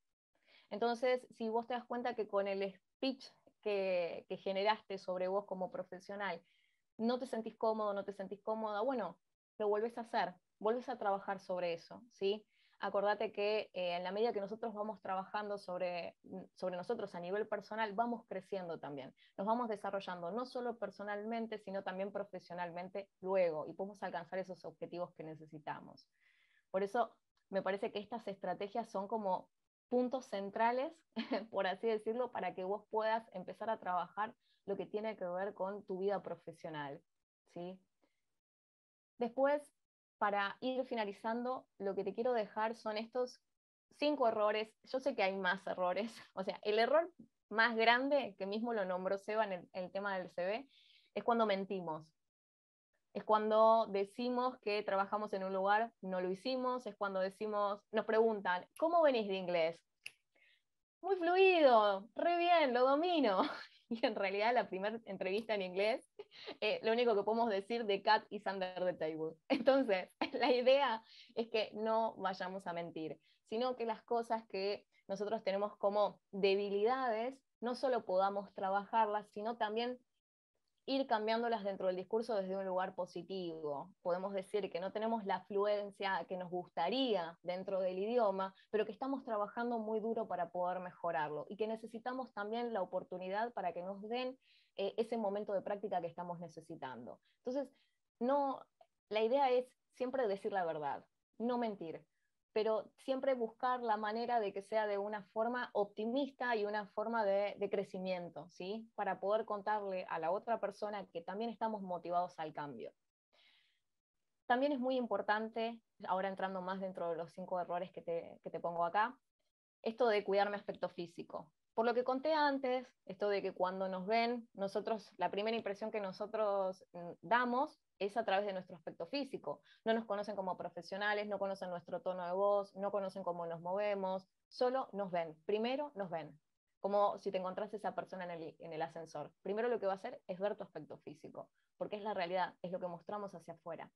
Entonces, si vos te das cuenta que con el speech que, generaste sobre vos como profesional, no te sentís cómodo, no te sentís cómoda, bueno, lo vuelves a hacer, vuelves a trabajar sobre eso, ¿sí? Acordate que eh, en la medida que nosotros vamos trabajando sobre, mm, sobre nosotros a nivel personal, vamos creciendo también, nos vamos desarrollando no solo personalmente, sino también profesionalmente luego y podemos alcanzar esos objetivos que necesitamos. Por eso me parece que estas estrategias son como puntos centrales, por así decirlo, para que vos puedas empezar a trabajar lo que tiene que ver con tu vida profesional. ¿sí? Después, para ir finalizando, lo que te quiero dejar son estos cinco errores. Yo sé que hay más errores. O sea, el error más grande, que mismo lo nombró Seba en el, el tema del CV, es cuando mentimos es cuando decimos que trabajamos en un lugar, no lo hicimos, es cuando decimos, nos preguntan, ¿cómo venís de inglés? Muy fluido, re bien, lo domino. Y en realidad la primera entrevista en inglés, eh, lo único que podemos decir de Cat y Under the Table. Entonces, la idea es que no vayamos a mentir, sino que las cosas que nosotros tenemos como debilidades, no solo podamos trabajarlas, sino también ir cambiándolas dentro del discurso desde un lugar positivo. Podemos decir que no tenemos la fluencia que nos gustaría dentro del idioma, pero que estamos trabajando muy duro para poder mejorarlo y que necesitamos también la oportunidad para que nos den eh, ese momento de práctica que estamos necesitando. Entonces, no, la idea es siempre decir la verdad, no mentir pero siempre buscar la manera de que sea de una forma optimista y una forma de, crecimiento, ¿sí? Para poder contarle a la otra persona que también estamos motivados al cambio. También es muy importante, ahora entrando más dentro de los cinco errores que te, que te pongo acá, esto de cuidar mi aspecto físico. Por lo que conté antes, esto de que cuando nos ven, nosotros, la primera impresión que nosotros mm, damos es a través de nuestro aspecto físico. No nos conocen como profesionales, no conocen nuestro tono de voz, no conocen cómo nos movemos, solo nos ven. Primero nos ven, como si te encontraste esa persona en el, en el ascensor. Primero lo que va a hacer es ver tu aspecto físico, porque es la realidad, es lo que mostramos hacia afuera.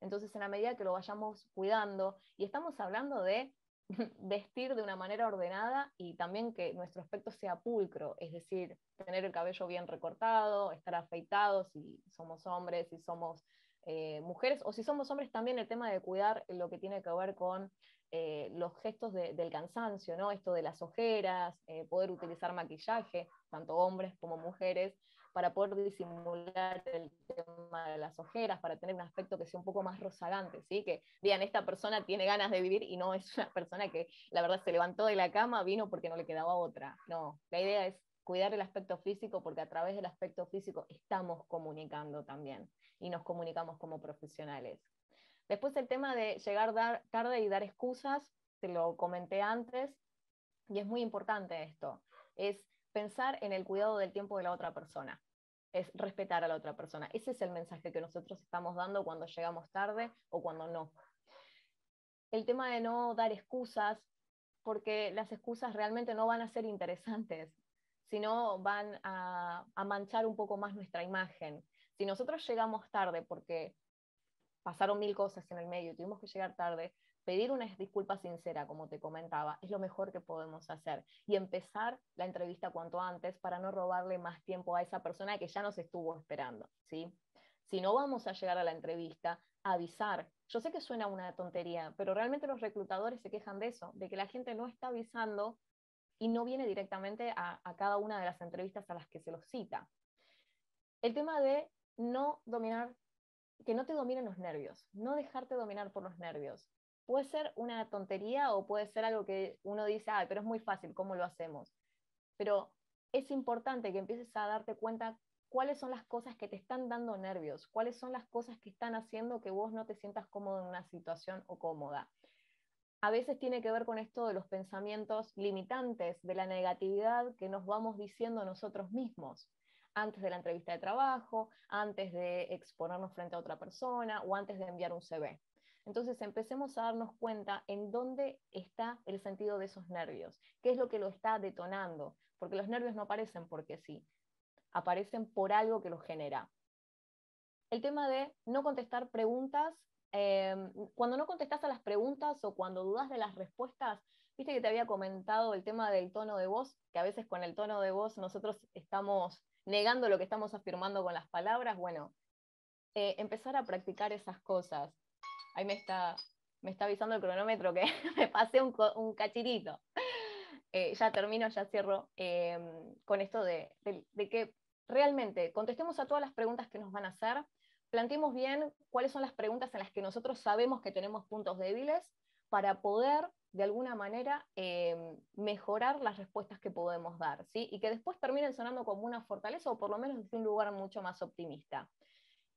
Entonces, en la medida que lo vayamos cuidando, y estamos hablando de vestir de una manera ordenada y también que nuestro aspecto sea pulcro, es decir, tener el cabello bien recortado, estar afeitado si somos hombres, si somos eh, mujeres, o si somos hombres también el tema de cuidar lo que tiene que ver con eh, los gestos del cansancio, ¿no? Esto de las ojeras, eh, poder utilizar maquillaje, tanto hombres como mujeres, para poder disimular el tema de las ojeras, para tener un aspecto que sea un poco más rozagante, ¿sí? Que digan, esta persona tiene ganas de vivir y no es una persona que la verdad se levantó de la cama, vino porque no le quedaba otra. No, la idea es cuidar el aspecto físico porque a través del aspecto físico estamos comunicando también y nos comunicamos como profesionales. Después el tema de llegar tarde y dar excusas, te lo comenté antes, y es muy importante esto, es pensar en el cuidado del tiempo de la otra persona es respetar a la otra persona. Ese es el mensaje que nosotros estamos dando cuando llegamos tarde o cuando no. El tema de no dar excusas, porque las excusas realmente no van a ser interesantes, sino van a, manchar un poco más nuestra imagen. Si nosotros llegamos tarde porque pasaron mil cosas en el medio, y tuvimos que llegar tarde, pedir una disculpa sincera, como te comentaba, es lo mejor que podemos hacer. Y empezar la entrevista cuanto antes para no robarle más tiempo a esa persona que ya nos estuvo esperando, ¿sí? Si no vamos a llegar a la entrevista, avisar. Yo sé que suena una tontería, pero realmente los reclutadores se quejan de eso, de que la gente no está avisando y no viene directamente a, a cada una de las entrevistas a las que se los cita. El tema de no dominar que no te dominen los nervios, no dejarte dominar por los nervios puede ser una tontería o puede ser algo que uno dice, ay, pero es muy fácil, ¿cómo lo hacemos? Pero es importante que empieces a darte cuenta cuáles son las cosas que te están dando nervios, cuáles son las cosas que están haciendo que vos no te sientas cómodo en una situación o cómoda. A veces tiene que ver con esto de los pensamientos limitantes, de la negatividad que nos vamos diciendo nosotros mismos antes de la entrevista de trabajo, antes de exponernos frente a otra persona o antes de enviar un CV. Entonces empecemos a darnos cuenta en dónde está el sentido de esos nervios, qué es lo que lo está detonando, porque los nervios no aparecen porque sí, aparecen por algo que los genera. El tema de no contestar preguntas, em, cuando no contestas a las preguntas o cuando dudas de las respuestas, viste que te había comentado el tema del tono de voz, que a veces con el tono de voz nosotros estamos negando lo que estamos afirmando con las palabras, bueno, eh, empezar a practicar esas cosas ahí me está, avisando el cronómetro que me pasé un, cachirito. Eh, ya termino, ya cierro em, con esto de, que realmente contestemos a todas las preguntas que nos van a hacer, planteemos bien cuáles son las preguntas en las que nosotros sabemos que tenemos puntos débiles para poder de alguna manera em, mejorar las respuestas que podemos dar, ¿sí? Y que después terminen sonando como una fortaleza o por lo menos desde un lugar mucho más optimista.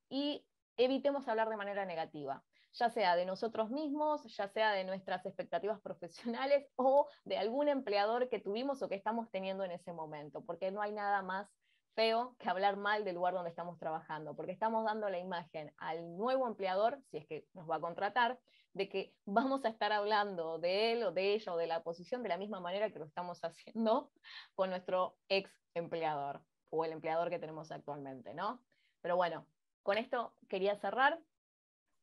Y evitemos hablar de manera negativa ya sea de nosotros mismos, ya sea de nuestras expectativas profesionales o de algún empleador que tuvimos o que estamos teniendo en ese momento, porque no hay nada más feo que hablar mal del lugar donde estamos trabajando, porque estamos dando la imagen al nuevo empleador, si es que nos va a contratar, de que vamos a estar hablando de él o de ella o de la posición de la misma manera que lo estamos haciendo con nuestro ex empleador o el empleador que tenemos actualmente, ¿no? Pero bueno, con esto quería cerrar.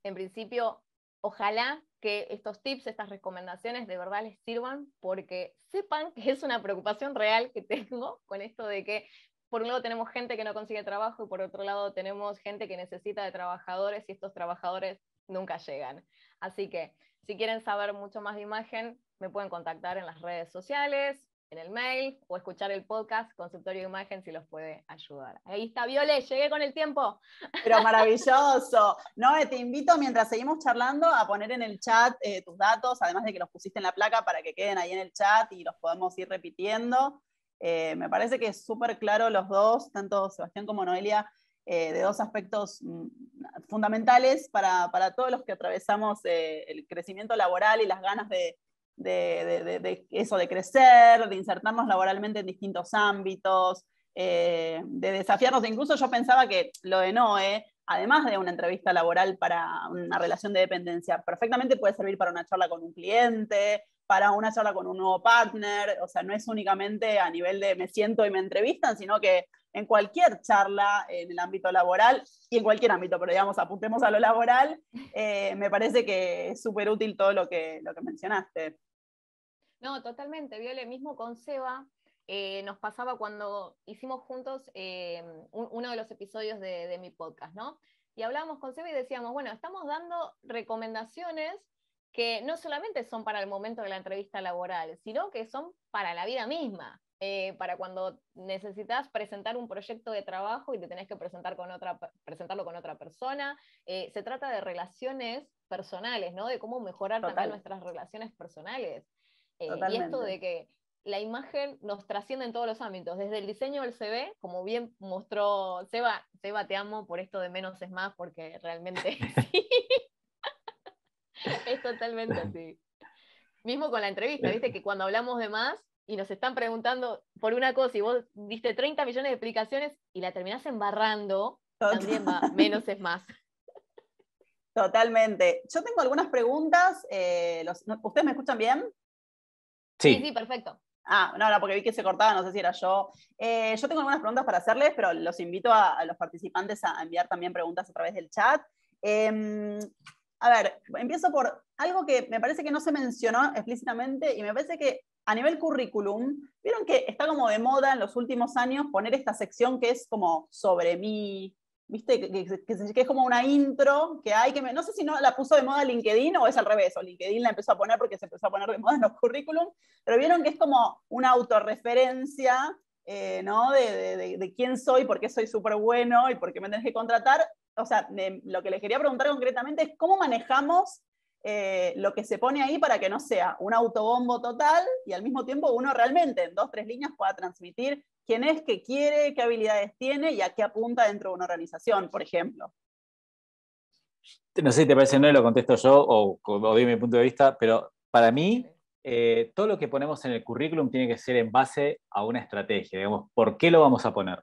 En principio, ojalá que estos tips, estas recomendaciones de verdad les sirvan porque sepan que es una preocupación real que tengo con esto de que por un lado tenemos gente que no consigue trabajo y por otro lado tenemos gente que necesita de trabajadores y estos trabajadores nunca llegan. Así que si quieren saber mucho más de imagen, me pueden contactar en las redes sociales, en el mail o escuchar el podcast Conceptorio de Imagen si los puede ayudar. Ahí está, Viole, llegué con el tiempo. Pero maravilloso. No, eh, te invito mientras seguimos charlando a poner en el chat eh, tus datos, además de que los pusiste en la placa para que queden ahí en el chat y los podamos ir repitiendo. Eh, me parece que es súper claro los dos, tanto Sebastián como Noelia, de dos aspectos mm, fundamentales para, para, todos los que atravesamos el crecimiento laboral y las ganas de, de, eso de crecer, de insertarnos laboralmente en distintos ámbitos, eh, de desafiarnos. Incluso yo pensaba que lo de Noé, además de una entrevista laboral para una relación de dependencia, perfectamente puede servir para una charla con un cliente, para una charla con un nuevo partner, o sea, no es únicamente a nivel de me siento y me entrevistan, sino que en cualquier charla en el ámbito laboral y en cualquier ámbito, pero digamos, apuntemos a lo laboral, eh, me parece que es súper útil todo lo lo que mencionaste. No, totalmente, Viole, mismo con Seba. Eh, nos pasaba cuando hicimos juntos eh, uno de los episodios de, mi podcast, ¿no? Y hablábamos con Seba y decíamos, bueno, estamos dando recomendaciones que no solamente son para el momento de la entrevista laboral, sino que son para la vida misma, eh, para cuando necesitas presentar un proyecto de trabajo y te tenés que presentar con otra, presentarlo con otra persona. se trata de relaciones personales, ¿no? De cómo mejorar también nuestras relaciones personales. Eh, y esto de que la imagen nos trasciende en todos los ámbitos, desde el diseño del CV, como bien mostró Seba, Seba te amo por esto de menos es más, porque realmente sí. es totalmente así. Mismo con la entrevista, viste que cuando hablamos de más y nos están preguntando por una cosa y vos diste 30 millones de explicaciones y la terminás embarrando, también va, menos es más. Totalmente. Yo tengo algunas preguntas. Eh, ¿Ustedes me escuchan bien? Sí. sí, perfecto. Ah, no, no, porque vi que se cortaba, no sé si era yo. Eh, yo tengo algunas preguntas para hacerles, pero los invito a, los participantes a enviar también preguntas a través del chat. Em, a ver, empiezo por algo que me parece que no se mencionó explícitamente y me parece que a nivel currículum, vieron que está como de moda en los últimos años poner esta sección que es como sobre mí, ¿viste? Que, es como una intro que hay que, no sé si no la puso de moda LinkedIn o es al revés, o LinkedIn la empezó a poner porque se empezó a poner de moda en los currículum, pero vieron que es como una autorreferencia, eh, De, quién soy, por qué soy súper bueno y por qué me tenés que contratar. O sea, lo que les quería preguntar concretamente es cómo manejamos eh, lo que se pone ahí para que no sea un autobombo total y al mismo tiempo uno realmente en dos, tres líneas pueda transmitir quién es, qué quiere, qué habilidades tiene y a qué apunta dentro de una organización, por ejemplo. No sé si te parece, no y lo contesto yo o, o, mi punto de vista, pero para mí eh, todo lo que ponemos en el currículum tiene que ser en base a una estrategia, digamos, ¿por qué lo vamos a poner?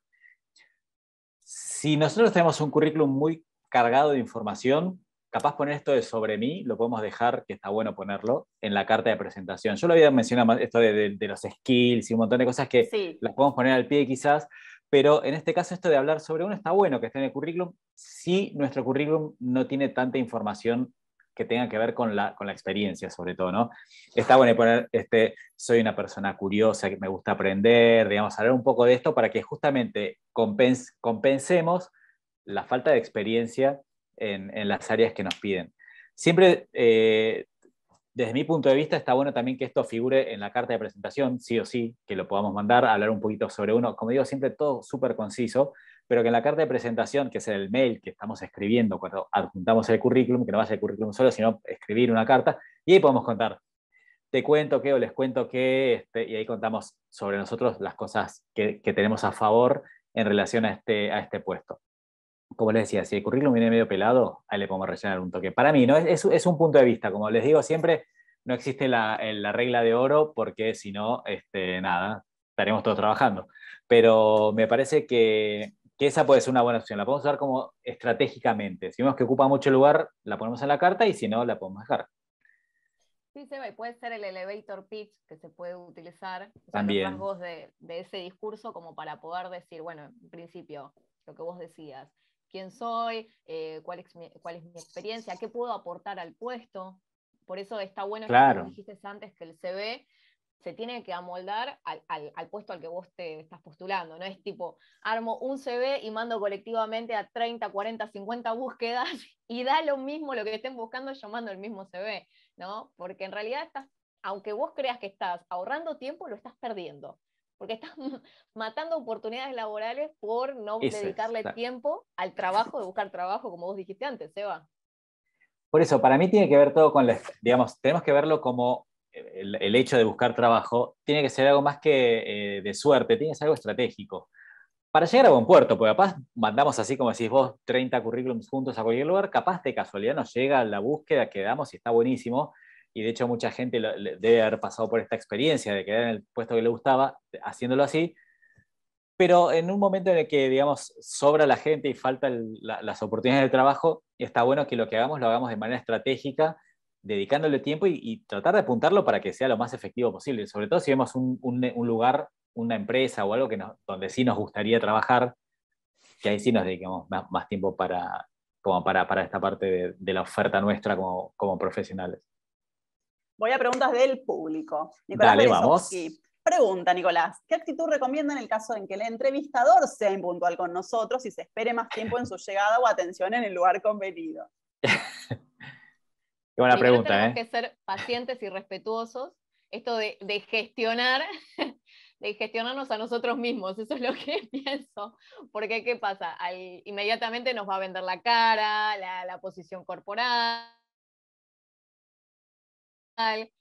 Si nosotros tenemos un currículum muy cargado de información, capaz poner esto de sobre mí, lo podemos dejar, que está bueno ponerlo, en la carta de presentación. Yo lo había mencionado, esto de, los skills y un montón de cosas que las podemos poner al pie quizás, pero en este caso esto de hablar sobre uno está bueno que esté en el currículum si nuestro currículum no tiene tanta información que tenga que ver con la, con la experiencia, sobre todo, ¿no? Está bueno poner, este, soy una persona curiosa, que me gusta aprender, digamos, hablar un poco de esto para que justamente compensemos la falta de experiencia en, las áreas que nos piden. Siempre, eh, desde mi punto de vista, está bueno también que esto figure en la carta de presentación, sí o sí, que lo podamos mandar, hablar un poquito sobre uno. Como digo, siempre todo súper conciso, pero que en la carta de presentación, que es el mail que estamos escribiendo cuando adjuntamos el currículum, que no vaya el currículum solo, sino escribir una carta, y ahí podemos contar, te cuento qué o les cuento qué este, y ahí contamos sobre nosotros las cosas que, que, tenemos a favor en relación a este, a este puesto como les decía, si el currículum viene medio pelado, ahí le podemos rellenar un toque. Para mí, ¿no? Es, un punto de vista, como les digo siempre, no existe la, regla de oro porque si no, este, nada, estaremos todos trabajando. Pero me parece que, esa puede ser una buena opción, la podemos usar como estratégicamente. Si vemos que ocupa mucho lugar, la ponemos en la carta y si no, la podemos dejar. Sí, Seba, y puede ser el elevator pitch que se puede utilizar, También. de, de ese discurso como para poder decir, bueno, en principio, lo que vos decías, quién soy, eh, cuál, es mi, experiencia, qué puedo aportar al puesto. Por eso está bueno, que dijiste antes, que el CV se tiene que amoldar al, puesto al que vos te estás postulando. No es tipo, armo un CV y mando colectivamente a 30, 40, 50 búsquedas y da lo mismo lo que estén buscando, llamando el mismo CV, ¿no? Porque en realidad estás, aunque vos creas que estás ahorrando tiempo, lo estás perdiendo porque están matando oportunidades laborales por no dedicarle tiempo al trabajo, de buscar trabajo, como vos dijiste antes, Seba. Por eso, para mí tiene que ver todo con, la, digamos, tenemos que verlo como el, hecho de buscar trabajo, tiene que ser algo más que eh, de suerte, tiene que ser algo estratégico. Para llegar a buen puerto, porque capaz mandamos así como decís vos, 30 currículums juntos a cualquier lugar, capaz de casualidad nos llega la búsqueda, que damos y está buenísimo, y de hecho mucha gente debe haber pasado por esta experiencia de quedar en el puesto que le gustaba, haciéndolo así, pero en un momento en el que, digamos, sobra la gente y faltan las oportunidades de trabajo, está bueno que lo que hagamos lo hagamos de manera estratégica, dedicándole tiempo y, tratar de apuntarlo para que sea lo más efectivo posible, sobre todo si vemos un, un, lugar, una empresa o algo que donde sí nos gustaría trabajar, que ahí sí nos dediquemos más, tiempo para, como para, para esta parte de, de, la oferta nuestra como, como profesionales. Voy a preguntas del público. Nicolás Dale, vamos. Pregunta, Nicolás, ¿qué actitud recomienda en el caso en que el entrevistador sea impuntual con nosotros y se espere más tiempo en su llegada o atención en el lugar convenido? Qué buena pregunta, tenemos ¿eh? que ser pacientes y respetuosos. Esto de, gestionar, de gestionarnos a nosotros mismos, eso es lo que pienso. Porque, ¿qué pasa? Al, inmediatamente nos va a vender la cara, la, la posición corporal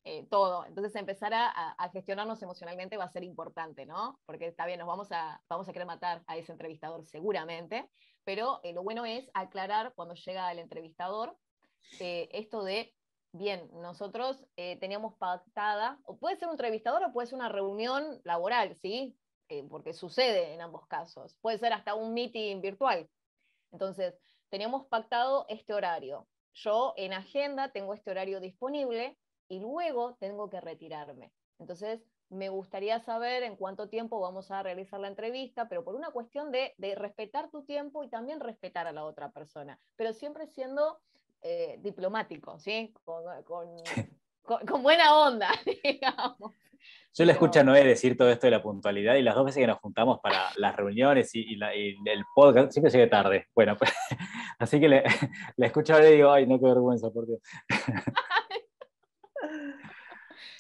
eh, todo. Entonces empezar a, gestionarnos emocionalmente va a ser importante, ¿no? Porque está bien, nos vamos a, vamos a querer matar a ese entrevistador seguramente, pero eh, lo bueno es aclarar cuando llega el entrevistador eh, esto de, bien, nosotros eh, teníamos pactada, o puede ser un entrevistador o puede ser una reunión laboral, ¿sí? porque sucede en ambos casos. Puede ser hasta un meeting virtual. Entonces, teníamos pactado este horario. Yo en agenda tengo este horario disponible, y luego tengo que retirarme. Entonces, me gustaría saber en cuánto tiempo vamos a realizar la entrevista, pero por una cuestión de, de respetar tu tiempo y también respetar a la otra persona, pero siempre siendo eh, diplomático, ¿sí? Con, con, buena onda, digamos. Yo le escucho a Noé decir todo esto de la puntualidad y las dos veces que nos juntamos para las reuniones y, el podcast, siempre llega tarde. Bueno, pues, así que le, le escucho Noé y digo, ay, no, qué vergüenza, por Dios.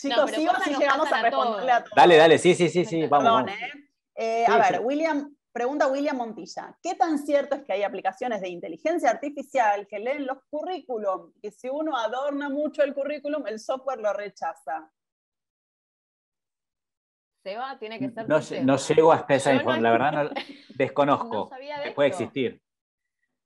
Chicos, sí llegamos a responderle a todos. Dale, dale, sí, sí, sí, sí, vamos. ¿eh? Eh, a ver, William, pregunta William Montilla, ¿qué tan cierto es que hay aplicaciones de inteligencia artificial que leen los currículum y si uno adorna mucho el currículum, el software lo rechaza? Seba, tiene que ser... No, llego hasta esa información, la verdad desconozco puede existir.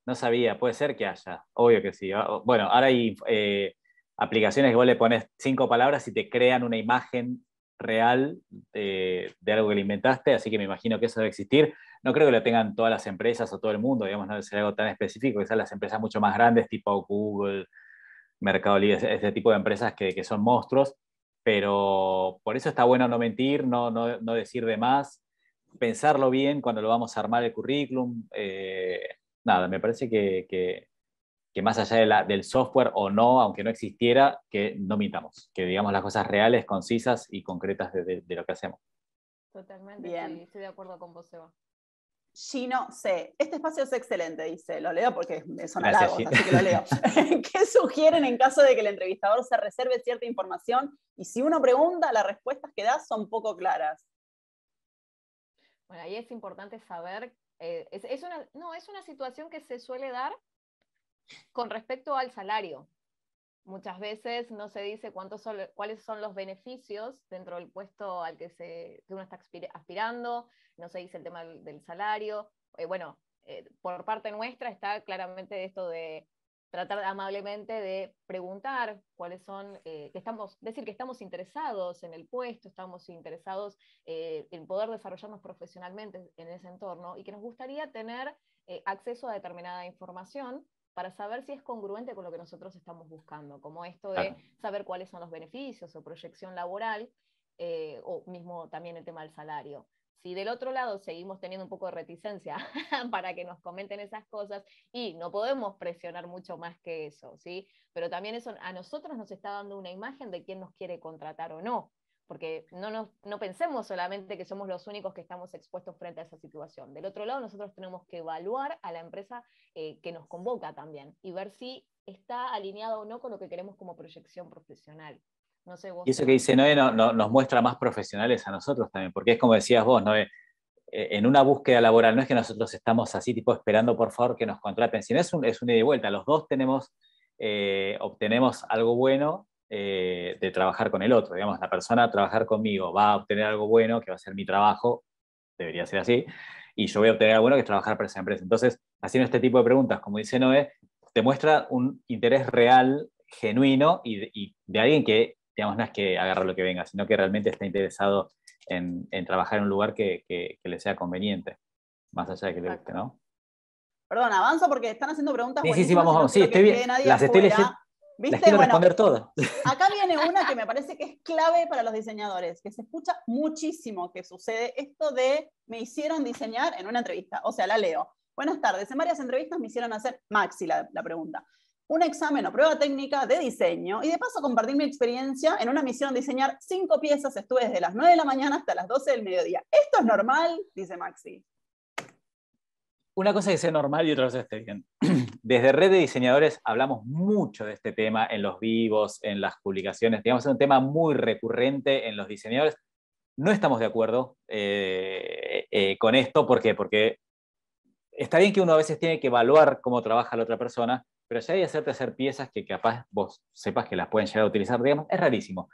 No sabía, puede ser que haya, obvio que sí. Ah, bueno, ahora hay eh, aplicaciones que vos le pones cinco palabras y te crean una imagen real eh, de, algo que le inventaste, así que me imagino que eso debe existir. No creo que lo tengan todas las empresas o todo el mundo, digamos, no debe ser algo tan específico, quizás las empresas mucho más grandes, tipo Google, Mercado Libre, este tipo de empresas que, son monstruos, pero por eso está bueno no mentir, no, no, no, decir de más, pensarlo bien cuando lo vamos a armar el currículum. Eh, nada, me parece que, que, que más allá de la, del software o no, aunque no existiera, que no mintamos, que digamos las cosas reales, concisas y concretas de, lo que hacemos. Totalmente, estoy de acuerdo con vos, Eva. Gino sé, Este espacio es excelente, dice. Lo leo porque son Gracias, así que lo leo. ¿Qué sugieren en caso de que el entrevistador se reserve cierta información y si uno pregunta, las respuestas que da son poco claras? Bueno, ahí es importante saber, eh, no, es una situación que se suele dar con respecto al salario, muchas veces no se dice cuántos son, cuáles son los beneficios dentro del puesto al que, se, uno está aspirando, no se dice el tema del salario. Eh, bueno, eh, por parte nuestra está claramente esto de tratar amablemente de preguntar cuáles son, eh, decir que estamos interesados en el puesto, estamos interesados en poder desarrollarnos profesionalmente en ese entorno y que nos gustaría tener acceso a determinada información para saber si es congruente con lo que nosotros estamos buscando, como esto de saber cuáles son los beneficios o proyección laboral, eh, o mismo también el tema del salario. Si del otro lado seguimos teniendo un poco de reticencia para que nos comenten esas cosas y no podemos presionar mucho más que eso, ¿sí? Pero también eso a nosotros nos está dando una imagen de quién nos quiere contratar o no porque no, no pensemos solamente que somos los únicos que estamos expuestos frente a esa situación. Del otro lado, nosotros tenemos que evaluar a la empresa eh, que nos convoca también y ver si está alineado o no con lo que queremos como proyección profesional. y eso que dice Noé nos muestra más profesionales a nosotros también, porque es como decías vos, Noé, eh, en una búsqueda laboral no es que nosotros estamos así tipo esperando por favor que nos contraten, sino es un, es ida y vuelta, los dos tenemos, eh, obtenemos algo bueno eh, de trabajar con el otro. Digamos, la persona a trabajar conmigo va a obtener algo bueno, que va a ser mi trabajo, debería ser así, y yo voy a obtener algo bueno, que es trabajar para esa empresa. Entonces, haciendo este tipo de preguntas, como dice Noé, te muestra un interés real, genuino, y, de alguien que, digamos, no es que agarre lo que venga, sino que realmente está interesado en, trabajar en un lugar que, le sea conveniente, más allá de que le guste, ¿no? Perdón, avanzo porque están haciendo preguntas. Sí, sí, vamos, vamos. sí, estoy bien. Las estoy leyendo Acá viene una que me parece que es clave para los diseñadores, que se escucha muchísimo que sucede esto de me hicieron diseñar en una entrevista. O sea, la leo. Buenas tardes. En varias entrevistas me hicieron hacer, Maxi la, la pregunta, un examen o prueba técnica de diseño y de paso compartir mi experiencia en una misión diseñar cinco piezas. Estuve desde las 9 de la mañana hasta las 12 del mediodía. ¿Esto es normal? Dice Maxi una cosa que sea normal y otra cosa que esté bien. Desde Red de Diseñadores hablamos mucho de este tema en los vivos, en las publicaciones, digamos, es un tema muy recurrente en los diseñadores. No estamos de acuerdo eh, eh, con esto, ¿por qué? Porque está bien que uno a veces tiene que evaluar cómo trabaja la otra persona, pero ya hay hacerte hacer piezas que capaz vos sepas que las pueden llegar a utilizar, digamos, es rarísimo.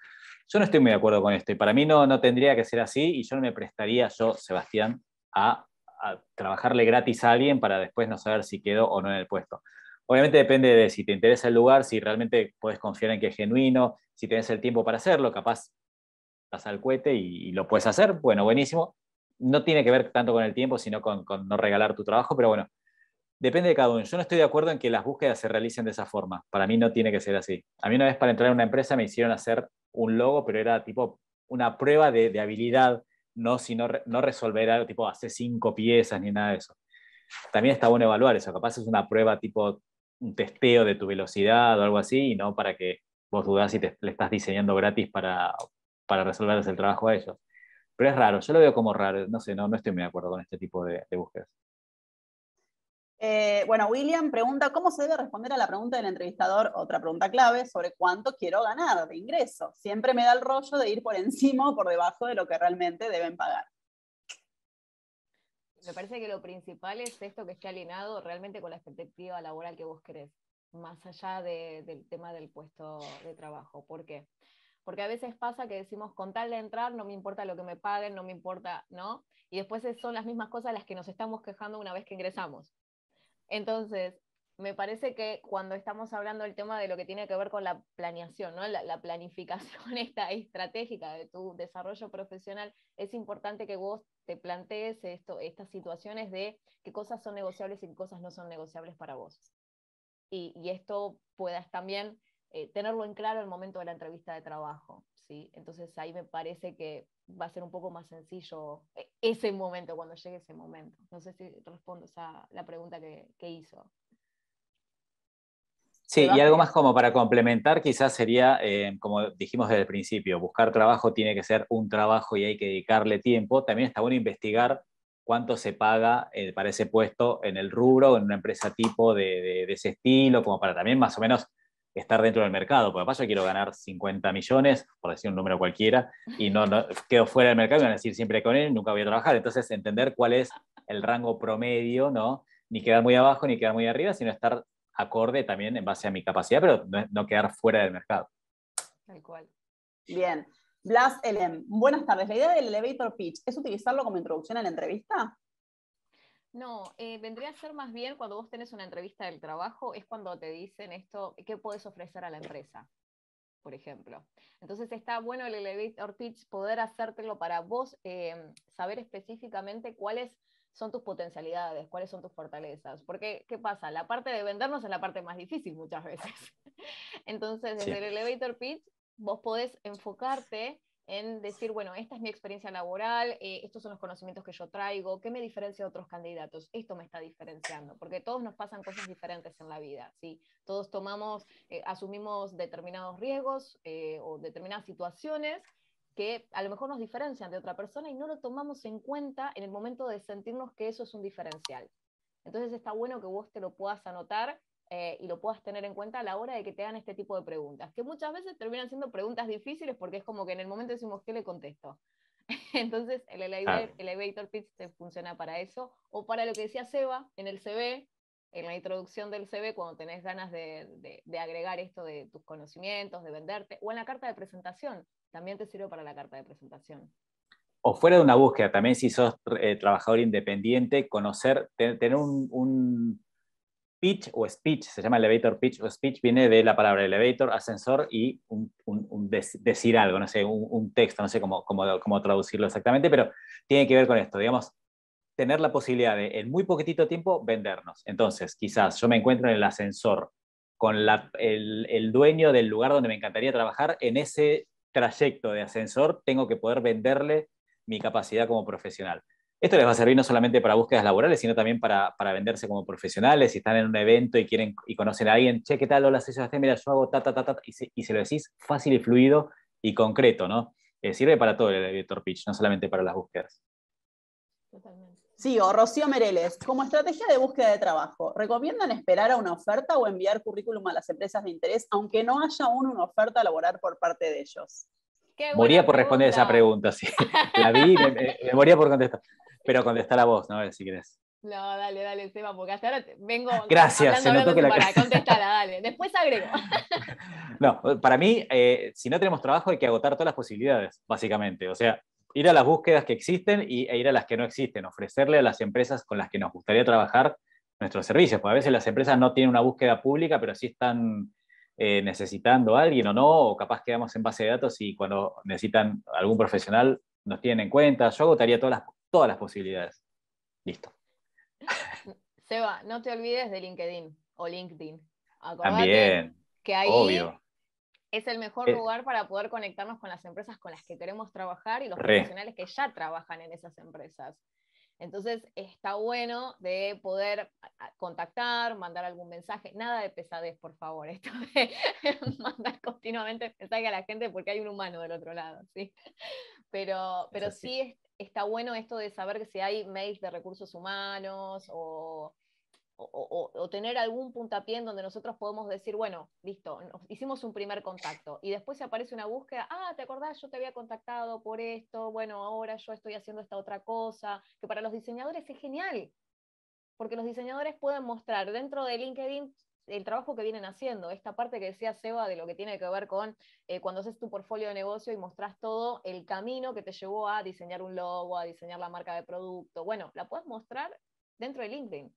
Yo no estoy muy de acuerdo con esto y para mí no, no tendría que ser así y yo no me prestaría, yo, Sebastián, a a trabajarle gratis a alguien para después no saber si quedó o no en el puesto. Obviamente depende de si te interesa el lugar, si realmente puedes confiar en que es genuino, si tienes el tiempo para hacerlo, capaz vas al cohete y, lo puedes hacer, bueno, buenísimo. No tiene que ver tanto con el tiempo, sino con, no regalar tu trabajo, pero bueno, depende de cada uno. Yo no estoy de acuerdo en que las búsquedas se realicen de esa forma. Para mí no tiene que ser así. A mí una vez para entrar en una empresa me hicieron hacer un logo, pero era tipo una prueba de, de habilidad no, no resolver algo tipo hace cinco piezas ni nada de eso. También está bueno evaluar eso, capaz es una prueba tipo un testeo de tu velocidad o algo así, y no para que vos dudás Y te, le estás diseñando gratis para, resolver resolverles el trabajo a ellos. Pero es raro, yo lo veo como raro, no sé, no, no estoy muy de acuerdo con este tipo de búsquedas. Eh, bueno, William pregunta, ¿cómo se debe responder a la pregunta del entrevistador? Otra pregunta clave sobre cuánto quiero ganar de ingreso. Siempre me da el rollo de ir por encima o por debajo de lo que realmente deben pagar. Me parece que lo principal es esto que esté alineado realmente con la expectativa laboral que vos querés, más allá del tema del puesto de trabajo. ¿Por qué? Porque a veces pasa que decimos, con tal de entrar, no me importa lo que me paguen, no me importa, ¿no? Y después son las mismas cosas las que nos estamos quejando una vez que ingresamos. Entonces, me parece que cuando estamos hablando del tema de lo que tiene que ver con la planeación, ¿no? la, planificación esta estratégica de tu desarrollo profesional, es importante que vos te plantees esto, estas situaciones de qué cosas son negociables y qué cosas no son negociables para vos. Y, y esto puedas también eh, tenerlo en claro al momento de la entrevista de trabajo. ¿sí? Entonces ahí me parece que va a ser un poco más sencillo eh, ese momento, cuando llegue ese momento. No sé si respondo a la pregunta que, hizo. Sí, y algo más como para complementar, quizás sería, eh, como dijimos desde el principio, buscar trabajo tiene que ser un trabajo y hay que dedicarle tiempo. También está bueno investigar cuánto se paga eh, para ese puesto en el rubro, en una empresa tipo de, ese estilo, como para también más o menos estar dentro del mercado, porque pasa yo quiero ganar 50 millones, por decir un número cualquiera, y no, quedo fuera del mercado y van a decir siempre con él, nunca voy a trabajar. Entonces, entender cuál es el rango promedio, ¿no? Ni quedar muy abajo ni quedar muy arriba, sino estar acorde también en base a mi capacidad, pero no, quedar fuera del mercado. Tal cual. Bien. Blas Elem, buenas tardes. ¿La idea del elevator pitch es utilizarlo como introducción a la entrevista? No, eh, vendría a ser más bien cuando vos tenés una entrevista del trabajo, es cuando te dicen esto, ¿qué puedes ofrecer a la empresa? Por ejemplo. Entonces está bueno el elevator pitch, poder hacértelo para vos, eh, saber específicamente cuáles son tus potencialidades, cuáles son tus fortalezas. Porque, ¿qué pasa? La parte de vendernos es la parte más difícil muchas veces. Entonces, desde el elevator pitch, vos podés enfocarte en decir, bueno, esta es mi experiencia laboral, eh, estos son los conocimientos que yo traigo, ¿qué me diferencia de otros candidatos? Esto me está diferenciando, porque todos nos pasan cosas diferentes en la vida, ¿sí? Todos tomamos, eh, asumimos determinados riesgos eh, o determinadas situaciones que a lo mejor nos diferencian de otra persona y no lo tomamos en cuenta en el momento de sentirnos que eso es un diferencial. Entonces está bueno que vos te lo puedas anotar eh, y lo puedas tener en cuenta a la hora de que te hagan este tipo de preguntas, que muchas veces terminan siendo preguntas difíciles porque es como que en el momento decimos, ¿qué le contesto? Entonces, el elevator, pitch te funciona para eso, o para lo que decía Seba en el CV, en la introducción del CV, cuando tenés ganas de, de, agregar esto de tus conocimientos, de venderte, o en la carta de presentación, también te sirve para la carta de presentación. O fuera de una búsqueda, también si sos eh, trabajador independiente, conocer, tener un pitch o speech, se llama elevator pitch o speech, viene de la palabra elevator, ascensor y un, decir algo, no sé, un, texto, no sé cómo, cómo, traducirlo exactamente, pero tiene que ver con esto, digamos, tener la posibilidad de en muy poquitito tiempo vendernos. Entonces, quizás yo me encuentro en el ascensor con el, el dueño del lugar donde me encantaría trabajar, en ese trayecto de ascensor tengo que poder venderle mi capacidad como profesional. Esto les va a servir no solamente para búsquedas laborales, sino también para, venderse como profesionales. Si están en un evento y quieren y conocen a alguien, che, ¿qué tal? Hola, soy Sebastián, mira, yo hago ta, ta, ta, ta, y se, lo decís fácil y fluido y concreto, ¿no? Eh, sirve para todo el editor pitch, no solamente para las búsquedas. Totalmente. Sí, o Rocío Mereles, como estrategia de búsqueda de trabajo, ¿recomiendan esperar a una oferta o enviar currículum a las empresas de interés, aunque no haya aún una oferta a laboral por parte de ellos? Moría por responder esa pregunta, sí. La vi, me moría por contestar. Pero contestar la voz, ¿no? Si querés. No, dale, dale, Seba, porque hasta ahora vengo. Gracias, se notó que la para, contestala, dale. Después agrego. No, para mí, eh, si no tenemos trabajo, hay que agotar todas las posibilidades, básicamente. O sea, ir a las búsquedas que existen e ir a las que no existen. Ofrecerle a las empresas con las que nos gustaría trabajar nuestros servicios. Porque a veces las empresas no tienen una búsqueda pública, pero sí están eh, necesitando a alguien o no, o capaz quedamos en base de datos y cuando necesitan algún profesional nos tienen en cuenta. Yo agotaría todas las todas las posibilidades. Listo. Seba, no te olvides de LinkedIn o LinkedIn. También. Que ahí obvio. es el mejor eh. lugar para poder conectarnos con las empresas con las que queremos trabajar y los profesionales que ya trabajan en esas empresas. Entonces está bueno de poder contactar, mandar algún mensaje, nada de pesadez, por favor, esto mandar continuamente mensaje a la gente porque hay un humano del otro lado, ¿sí? Pero, pero sí. es está bueno esto de saber que si hay mails de recursos humanos o, o, tener algún puntapié en donde nosotros podemos decir, bueno, listo, hicimos un primer contacto y después aparece una búsqueda, ah, ¿te acordás? Yo te había contactado por esto, bueno, ahora yo estoy haciendo esta otra cosa, que para los diseñadores es genial, porque los diseñadores pueden mostrar dentro de LinkedIn el trabajo que vienen haciendo, esta parte que decía Seba de lo que tiene que ver con eh, cuando haces tu portfolio de negocio y mostrás todo el camino que te llevó a diseñar un logo, a diseñar la marca de producto. Bueno, la puedes mostrar dentro de LinkedIn.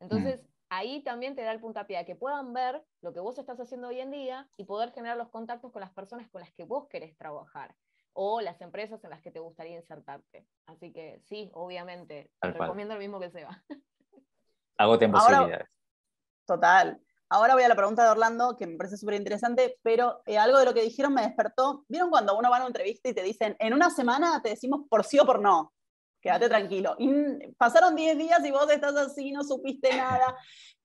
Entonces, mm. ahí también te da el puntapié a que puedan ver lo que vos estás haciendo hoy en día y poder generar los contactos con las personas con las que vos querés trabajar o las empresas en las que te gustaría insertarte. Así que sí, obviamente, recomiendo lo mismo que Seba. tiempo posibilidades. Total. Ahora voy a la pregunta de Orlando, que me parece súper interesante, pero eh, algo de lo que dijeron me despertó. ¿Vieron cuando uno va a una entrevista y te dicen, en una semana te decimos por sí o por no? Quédate tranquilo. Y mm, pasaron 10 días y vos estás así, no supiste nada.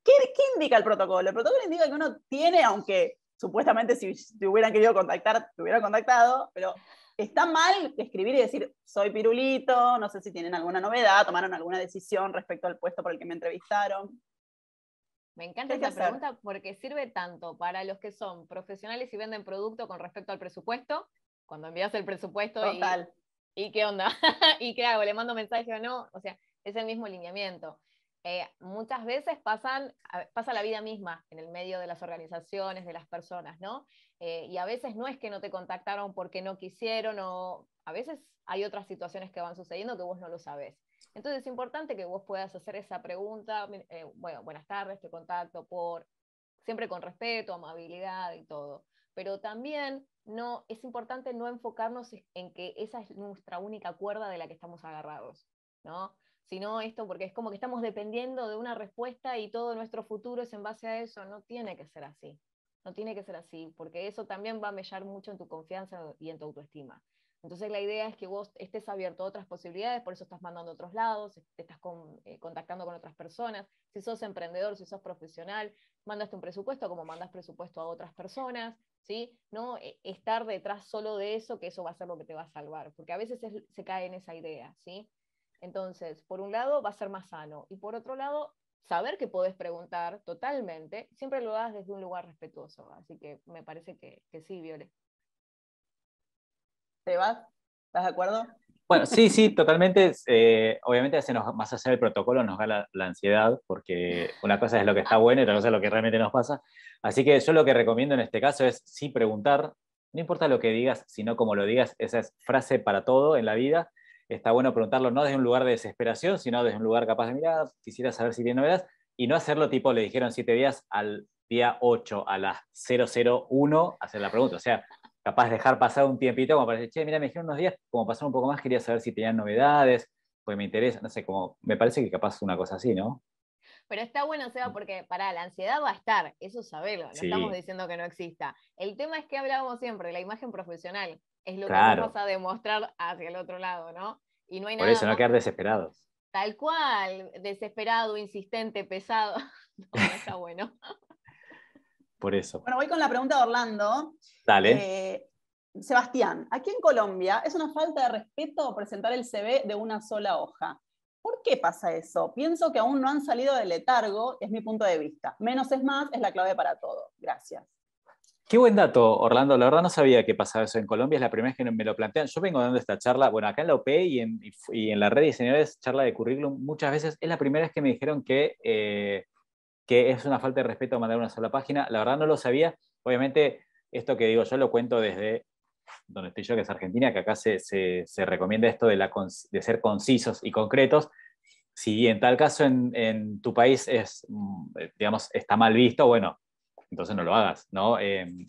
¿Qué, ¿Qué, indica el protocolo? El protocolo indica que uno tiene, aunque supuestamente si te hubieran querido contactar, te hubieran contactado, pero está mal escribir y decir, soy pirulito, no sé si tienen alguna novedad, tomaron alguna decisión respecto al puesto por el que me entrevistaron. Me encanta esa pregunta porque sirve tanto para los que son profesionales y venden producto con respecto al presupuesto, cuando envías el presupuesto Y, qué onda, y qué hago, le mando mensaje o no, o sea, es el mismo lineamiento. Eh, muchas veces pasan, pasa la vida misma en el medio de las organizaciones, de las personas, ¿no? Eh, y a veces no es que no te contactaron porque no quisieron o a veces hay otras situaciones que van sucediendo que vos no lo sabes. Entonces es importante que vos puedas hacer esa pregunta, eh, bueno, buenas tardes, te contacto por, siempre con respeto, amabilidad y todo. Pero también no, es importante no enfocarnos e-, en que esa es nuestra única cuerda de la que estamos agarrados, ¿no? Sino esto, porque es como que estamos dependiendo de una respuesta y todo nuestro futuro es en base a eso, no tiene que ser así. No tiene que ser así, porque eso también va a mellar mucho en tu confianza y en tu autoestima. Entonces la idea es que vos estés abierto a otras posibilidades, por eso estás mandando a otros lados, te estás eh, contactando con otras personas, si sos emprendedor, si sos profesional, mandaste un presupuesto como mandas presupuesto a otras personas, ¿sí? No eh, estar detrás solo de eso, que eso va a ser lo que te va a salvar, porque a veces se cae en esa idea, ¿sí? Entonces, por un lado va a ser más sano y por otro lado, saber que podés preguntar totalmente, siempre lo das desde un lugar respetuoso, así que me parece que, que sí, Viole. ¿Te vas? ¿Estás de acuerdo? Bueno, sí, sí, totalmente. Eh, obviamente, más allá del protocolo, nos da la, ansiedad, porque una cosa es lo que está bueno y otra cosa es lo que realmente nos pasa. Así que yo lo que recomiendo en este caso es sí preguntar, no importa lo que digas, sino como lo digas, esa es frase para todo en la vida. Está bueno preguntarlo no desde un lugar de desesperación, sino desde un lugar capaz de, mirar, quisiera saber si tiene novedades, y no hacerlo tipo, le dijeron siete días al día 8 a las 001 hacer la pregunta. O sea, capaz dejar pasar un tiempito como para decir, che, mira, me dijeron unos días, como pasar un poco más, quería saber si tenían novedades, pues me interesa, no sé, como, me parece que capaz una cosa así, ¿no? Pero está bueno, Seba, porque para la ansiedad va a estar, eso saberlo, no estamos diciendo que no exista. El tema es que hablábamos siempre, la imagen profesional es lo que vamos a demostrar hacia el otro lado, ¿no? Y no hay Por eso, no quedar desesperados. Tal cual, desesperado, insistente, pesado. no está bueno. Por eso. Bueno, voy con la pregunta de Orlando. Dale. Eh, Sebastián, aquí en Colombia es una falta de respeto presentar el CV de una sola hoja. ¿Por qué pasa eso? Pienso que aún no han salido del letargo, es mi punto de vista. Menos es más es la clave para todo. Gracias. Qué buen dato, Orlando. La verdad no sabía que pasaba eso en Colombia. Es la primera vez que me lo plantean. Yo vengo dando esta charla, bueno, acá en la OP y en, la red de diseñadores, charla de currículum, muchas veces es la primera vez que me dijeron que eh, que es una falta de respeto mandar una sola página. La verdad no lo sabía. Obviamente, esto que digo yo lo cuento desde donde estoy yo, que es Argentina, que acá se, se, se recomienda esto de, la, de ser concisos y concretos. Si en tal caso en, en, tu país es, mm, eh, digamos, está mal visto, bueno, entonces no lo hagas, ¿no? Em,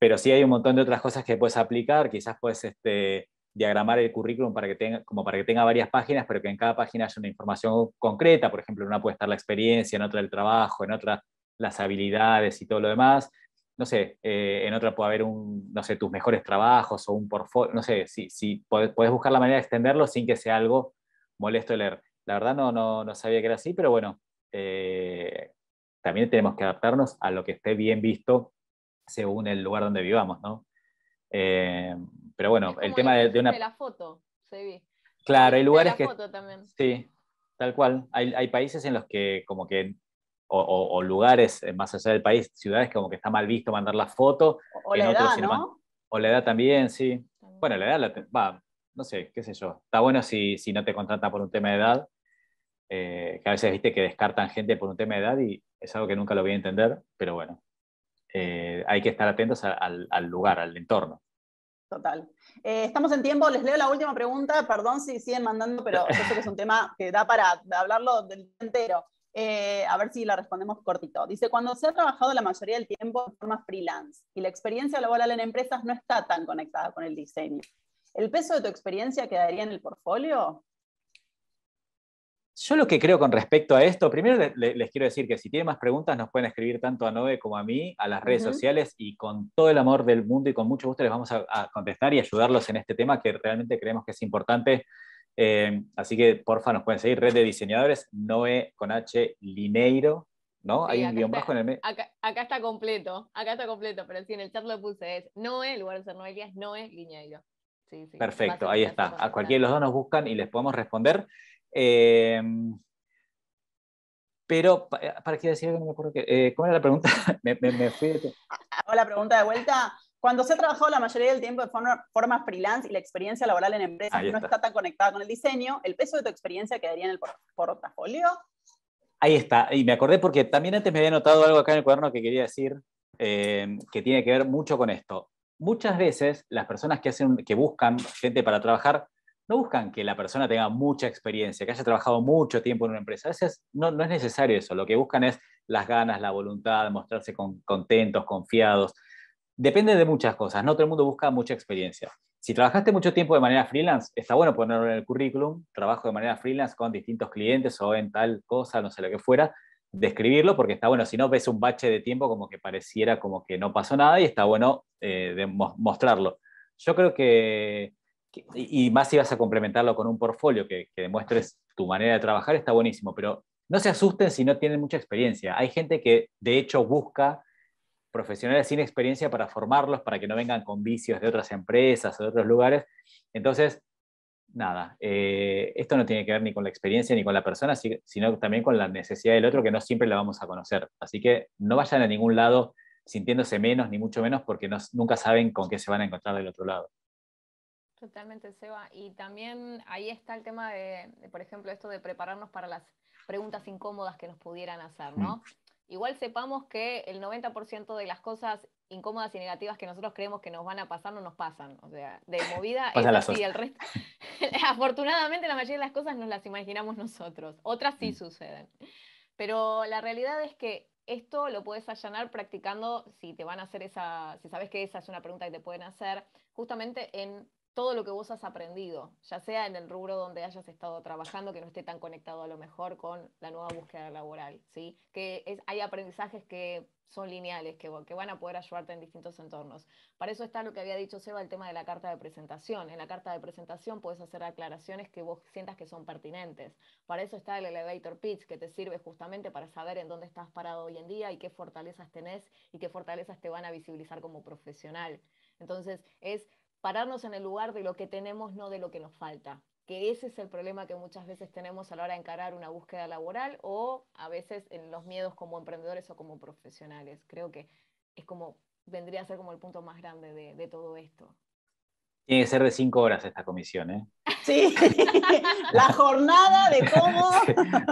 pero sí hay un montón de otras cosas que puedes aplicar, quizás puedes este, diagramar el currículum para que tenga, como para que tenga varias páginas, pero que en cada página haya una información concreta, por ejemplo, en una puede estar la experiencia, en otra el trabajo, en otra las habilidades y todo lo demás. No sé, eh, en otra puede haber un, no sé, tus mejores trabajos o un portfolio, no sé, si, si podés, buscar la manera de extenderlo sin que sea algo molesto de leer. La verdad no, no, no sabía que era así, pero bueno, eh, también tenemos que adaptarnos a lo que esté bien visto según el lugar donde vivamos, ¿no? Eh, pero bueno, el tema de, una... De la foto, se Claro, hay lugares de la foto que... También. Sí, tal cual. Hay, hay, países en los que como que... O, lugares eh, más allá del país, ciudades como que está mal visto mandar la foto. O, la edad, ¿no? O también, sí. Bueno, la edad, va, no sé, qué sé yo. Está bueno si, si no te contratan por un tema de edad, eh, que a veces viste que descartan gente por un tema de edad y es algo que nunca lo voy a entender, pero bueno, eh, hay que estar atentos al, lugar, al entorno. Total. Eh, estamos en tiempo, les leo la última pregunta, perdón si siguen mandando, pero que es un tema que da para hablarlo del entero. Eh, a ver si la respondemos cortito. Dice, cuando se ha trabajado la mayoría del tiempo de forma freelance y la experiencia laboral en empresas no está tan conectada con el diseño, ¿el peso de tu experiencia quedaría en el portfolio? Yo lo que creo con respecto a esto, primero les, quiero decir que si tienen más preguntas nos pueden escribir tanto a Noé como a mí, a las redes sociales y con todo el amor del mundo y con mucho gusto les vamos a, contestar y ayudarlos en este tema que realmente creemos que es importante. Eh, así que porfa nos pueden seguir, Red de Diseñadores, Noé con H Lineiro, ¿no? Hay un guión en el medio. Acá, está completo, acá está completo, pero sí, en el chat lo puse, es Noé, en lugar de ser Noelia, es Noé Lineiro. Perfecto, ahí está. A cualquiera de los dos nos buscan y les podemos responder. Em, pero, eh, ¿para qué decir? No me acuerdo que, eh, ¿Cómo era la pregunta? me, fui de... la pregunta de vuelta. Cuando se ha trabajado la mayoría del tiempo de forma, freelance y la experiencia laboral en empresas no está tan conectada con el diseño, ¿el peso de tu experiencia quedaría en el portafolio? Ahí está. Y me acordé porque también antes me había notado algo acá en el cuaderno que quería decir, em, que tiene que ver mucho con esto. Muchas veces las personas que, hacen, que buscan gente para trabajar no buscan que la persona tenga mucha experiencia, que haya trabajado mucho tiempo en una empresa. A no, es necesario eso. Lo que buscan es las ganas, la voluntad, mostrarse con, contentos, confiados. Depende de muchas cosas. No todo el mundo busca mucha experiencia. Si trabajaste mucho tiempo de manera freelance, está bueno ponerlo en el currículum. Trabajo de manera freelance con distintos clientes o en tal cosa, no sé lo que fuera. Describirlo porque está bueno. Si no, ves un bache de tiempo como que pareciera como que no pasó nada y está bueno eh, mostrarlo. Yo creo que y más si vas a complementarlo con un portfolio que, demuestres tu manera de trabajar, está buenísimo, pero no se asusten si no tienen mucha experiencia. Hay gente que de hecho busca profesionales sin experiencia para formarlos, para que no vengan con vicios de otras empresas o de otros lugares. Entonces, nada, eh, esto no tiene que ver ni con la experiencia ni con la persona, sino también con la necesidad del otro que no siempre la vamos a conocer. Así que no vayan a ningún lado sintiéndose menos, ni mucho menos, porque nunca saben con qué se van a encontrar del otro lado. Totalmente, Seba. Y también ahí está el tema de, por ejemplo, esto de prepararnos para las preguntas incómodas que nos pudieran hacer, ¿no? Mm. Igual sepamos que el 90% de las cosas incómodas y negativas que nosotros creemos que nos van a pasar no nos pasan. O sea, de movida es así, el resto. Afortunadamente la mayoría de las cosas nos las imaginamos nosotros. Otras sí mm. suceden. Pero la realidad es que esto lo puedes allanar practicando si te van a hacer esa, si sabes que esa es una pregunta que te pueden hacer, justamente en todo lo que vos has aprendido, ya sea en el rubro donde hayas estado trabajando, que no esté tan conectado a lo mejor con la nueva búsqueda laboral, ¿sí? Que hay aprendizajes que son lineales, que, que, van a poder ayudarte en distintos entornos. Para eso está lo que había dicho Seba, el tema de la carta de presentación. En la carta de presentación puedes hacer aclaraciones que vos sientas que son pertinentes. Para eso está el elevator pitch, que te sirve justamente para saber en dónde estás parado hoy en día y qué fortalezas tenés y qué fortalezas te van a visibilizar como profesional. Entonces, es pararnos en el lugar de lo que tenemos, no de lo que nos falta que ese es el problema que muchas veces tenemos a la hora de encarar una búsqueda laboral o a veces en los miedos como emprendedores o como profesionales. Creo que es como, vendría a ser como el punto más grande de, todo esto. Tiene que ser de cinco horas esta comisión, ¿eh? Sí, la jornada de cómo.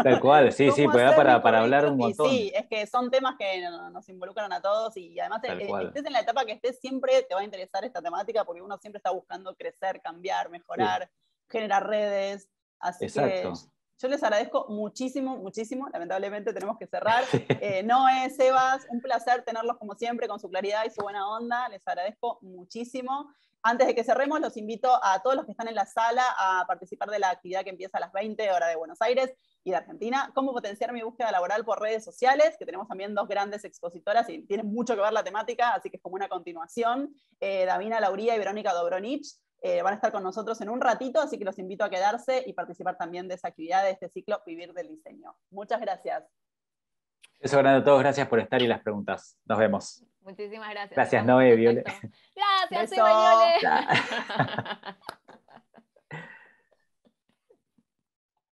tal cual, sí, sí, pues para, hablar un montón. Sí, es que son temas que nos involucran a todos y además, eh, estés en la etapa que estés, siempre te va a interesar esta temática porque uno siempre está buscando crecer, cambiar, mejorar, generar redes. Así Exacto. yo les agradezco muchísimo, muchísimo. Lamentablemente tenemos que cerrar. Eh, Noé, Sebas, un placer tenerlos como siempre con su claridad y su buena onda. Les agradezco muchísimo. Antes de que cerremos, los invito a todos los que están en la sala a participar de la actividad que empieza a las 20 hora de Buenos Aires y de Argentina, cómo potenciar mi búsqueda laboral por redes sociales, que tenemos también dos grandes expositoras y tienen mucho que ver la temática, así que es como una continuación, eh, Davina Lauría y Verónica Dobronich. Eh, van a estar con nosotros en un ratito, así que los invito a quedarse y participar también de esa actividad de este ciclo Vivir del Diseño. Muchas gracias. Eso, a todos gracias por estar y las preguntas. Nos vemos. Muchísimas gracias. Gracias, Noé, Viole. Gracias, soy Viole.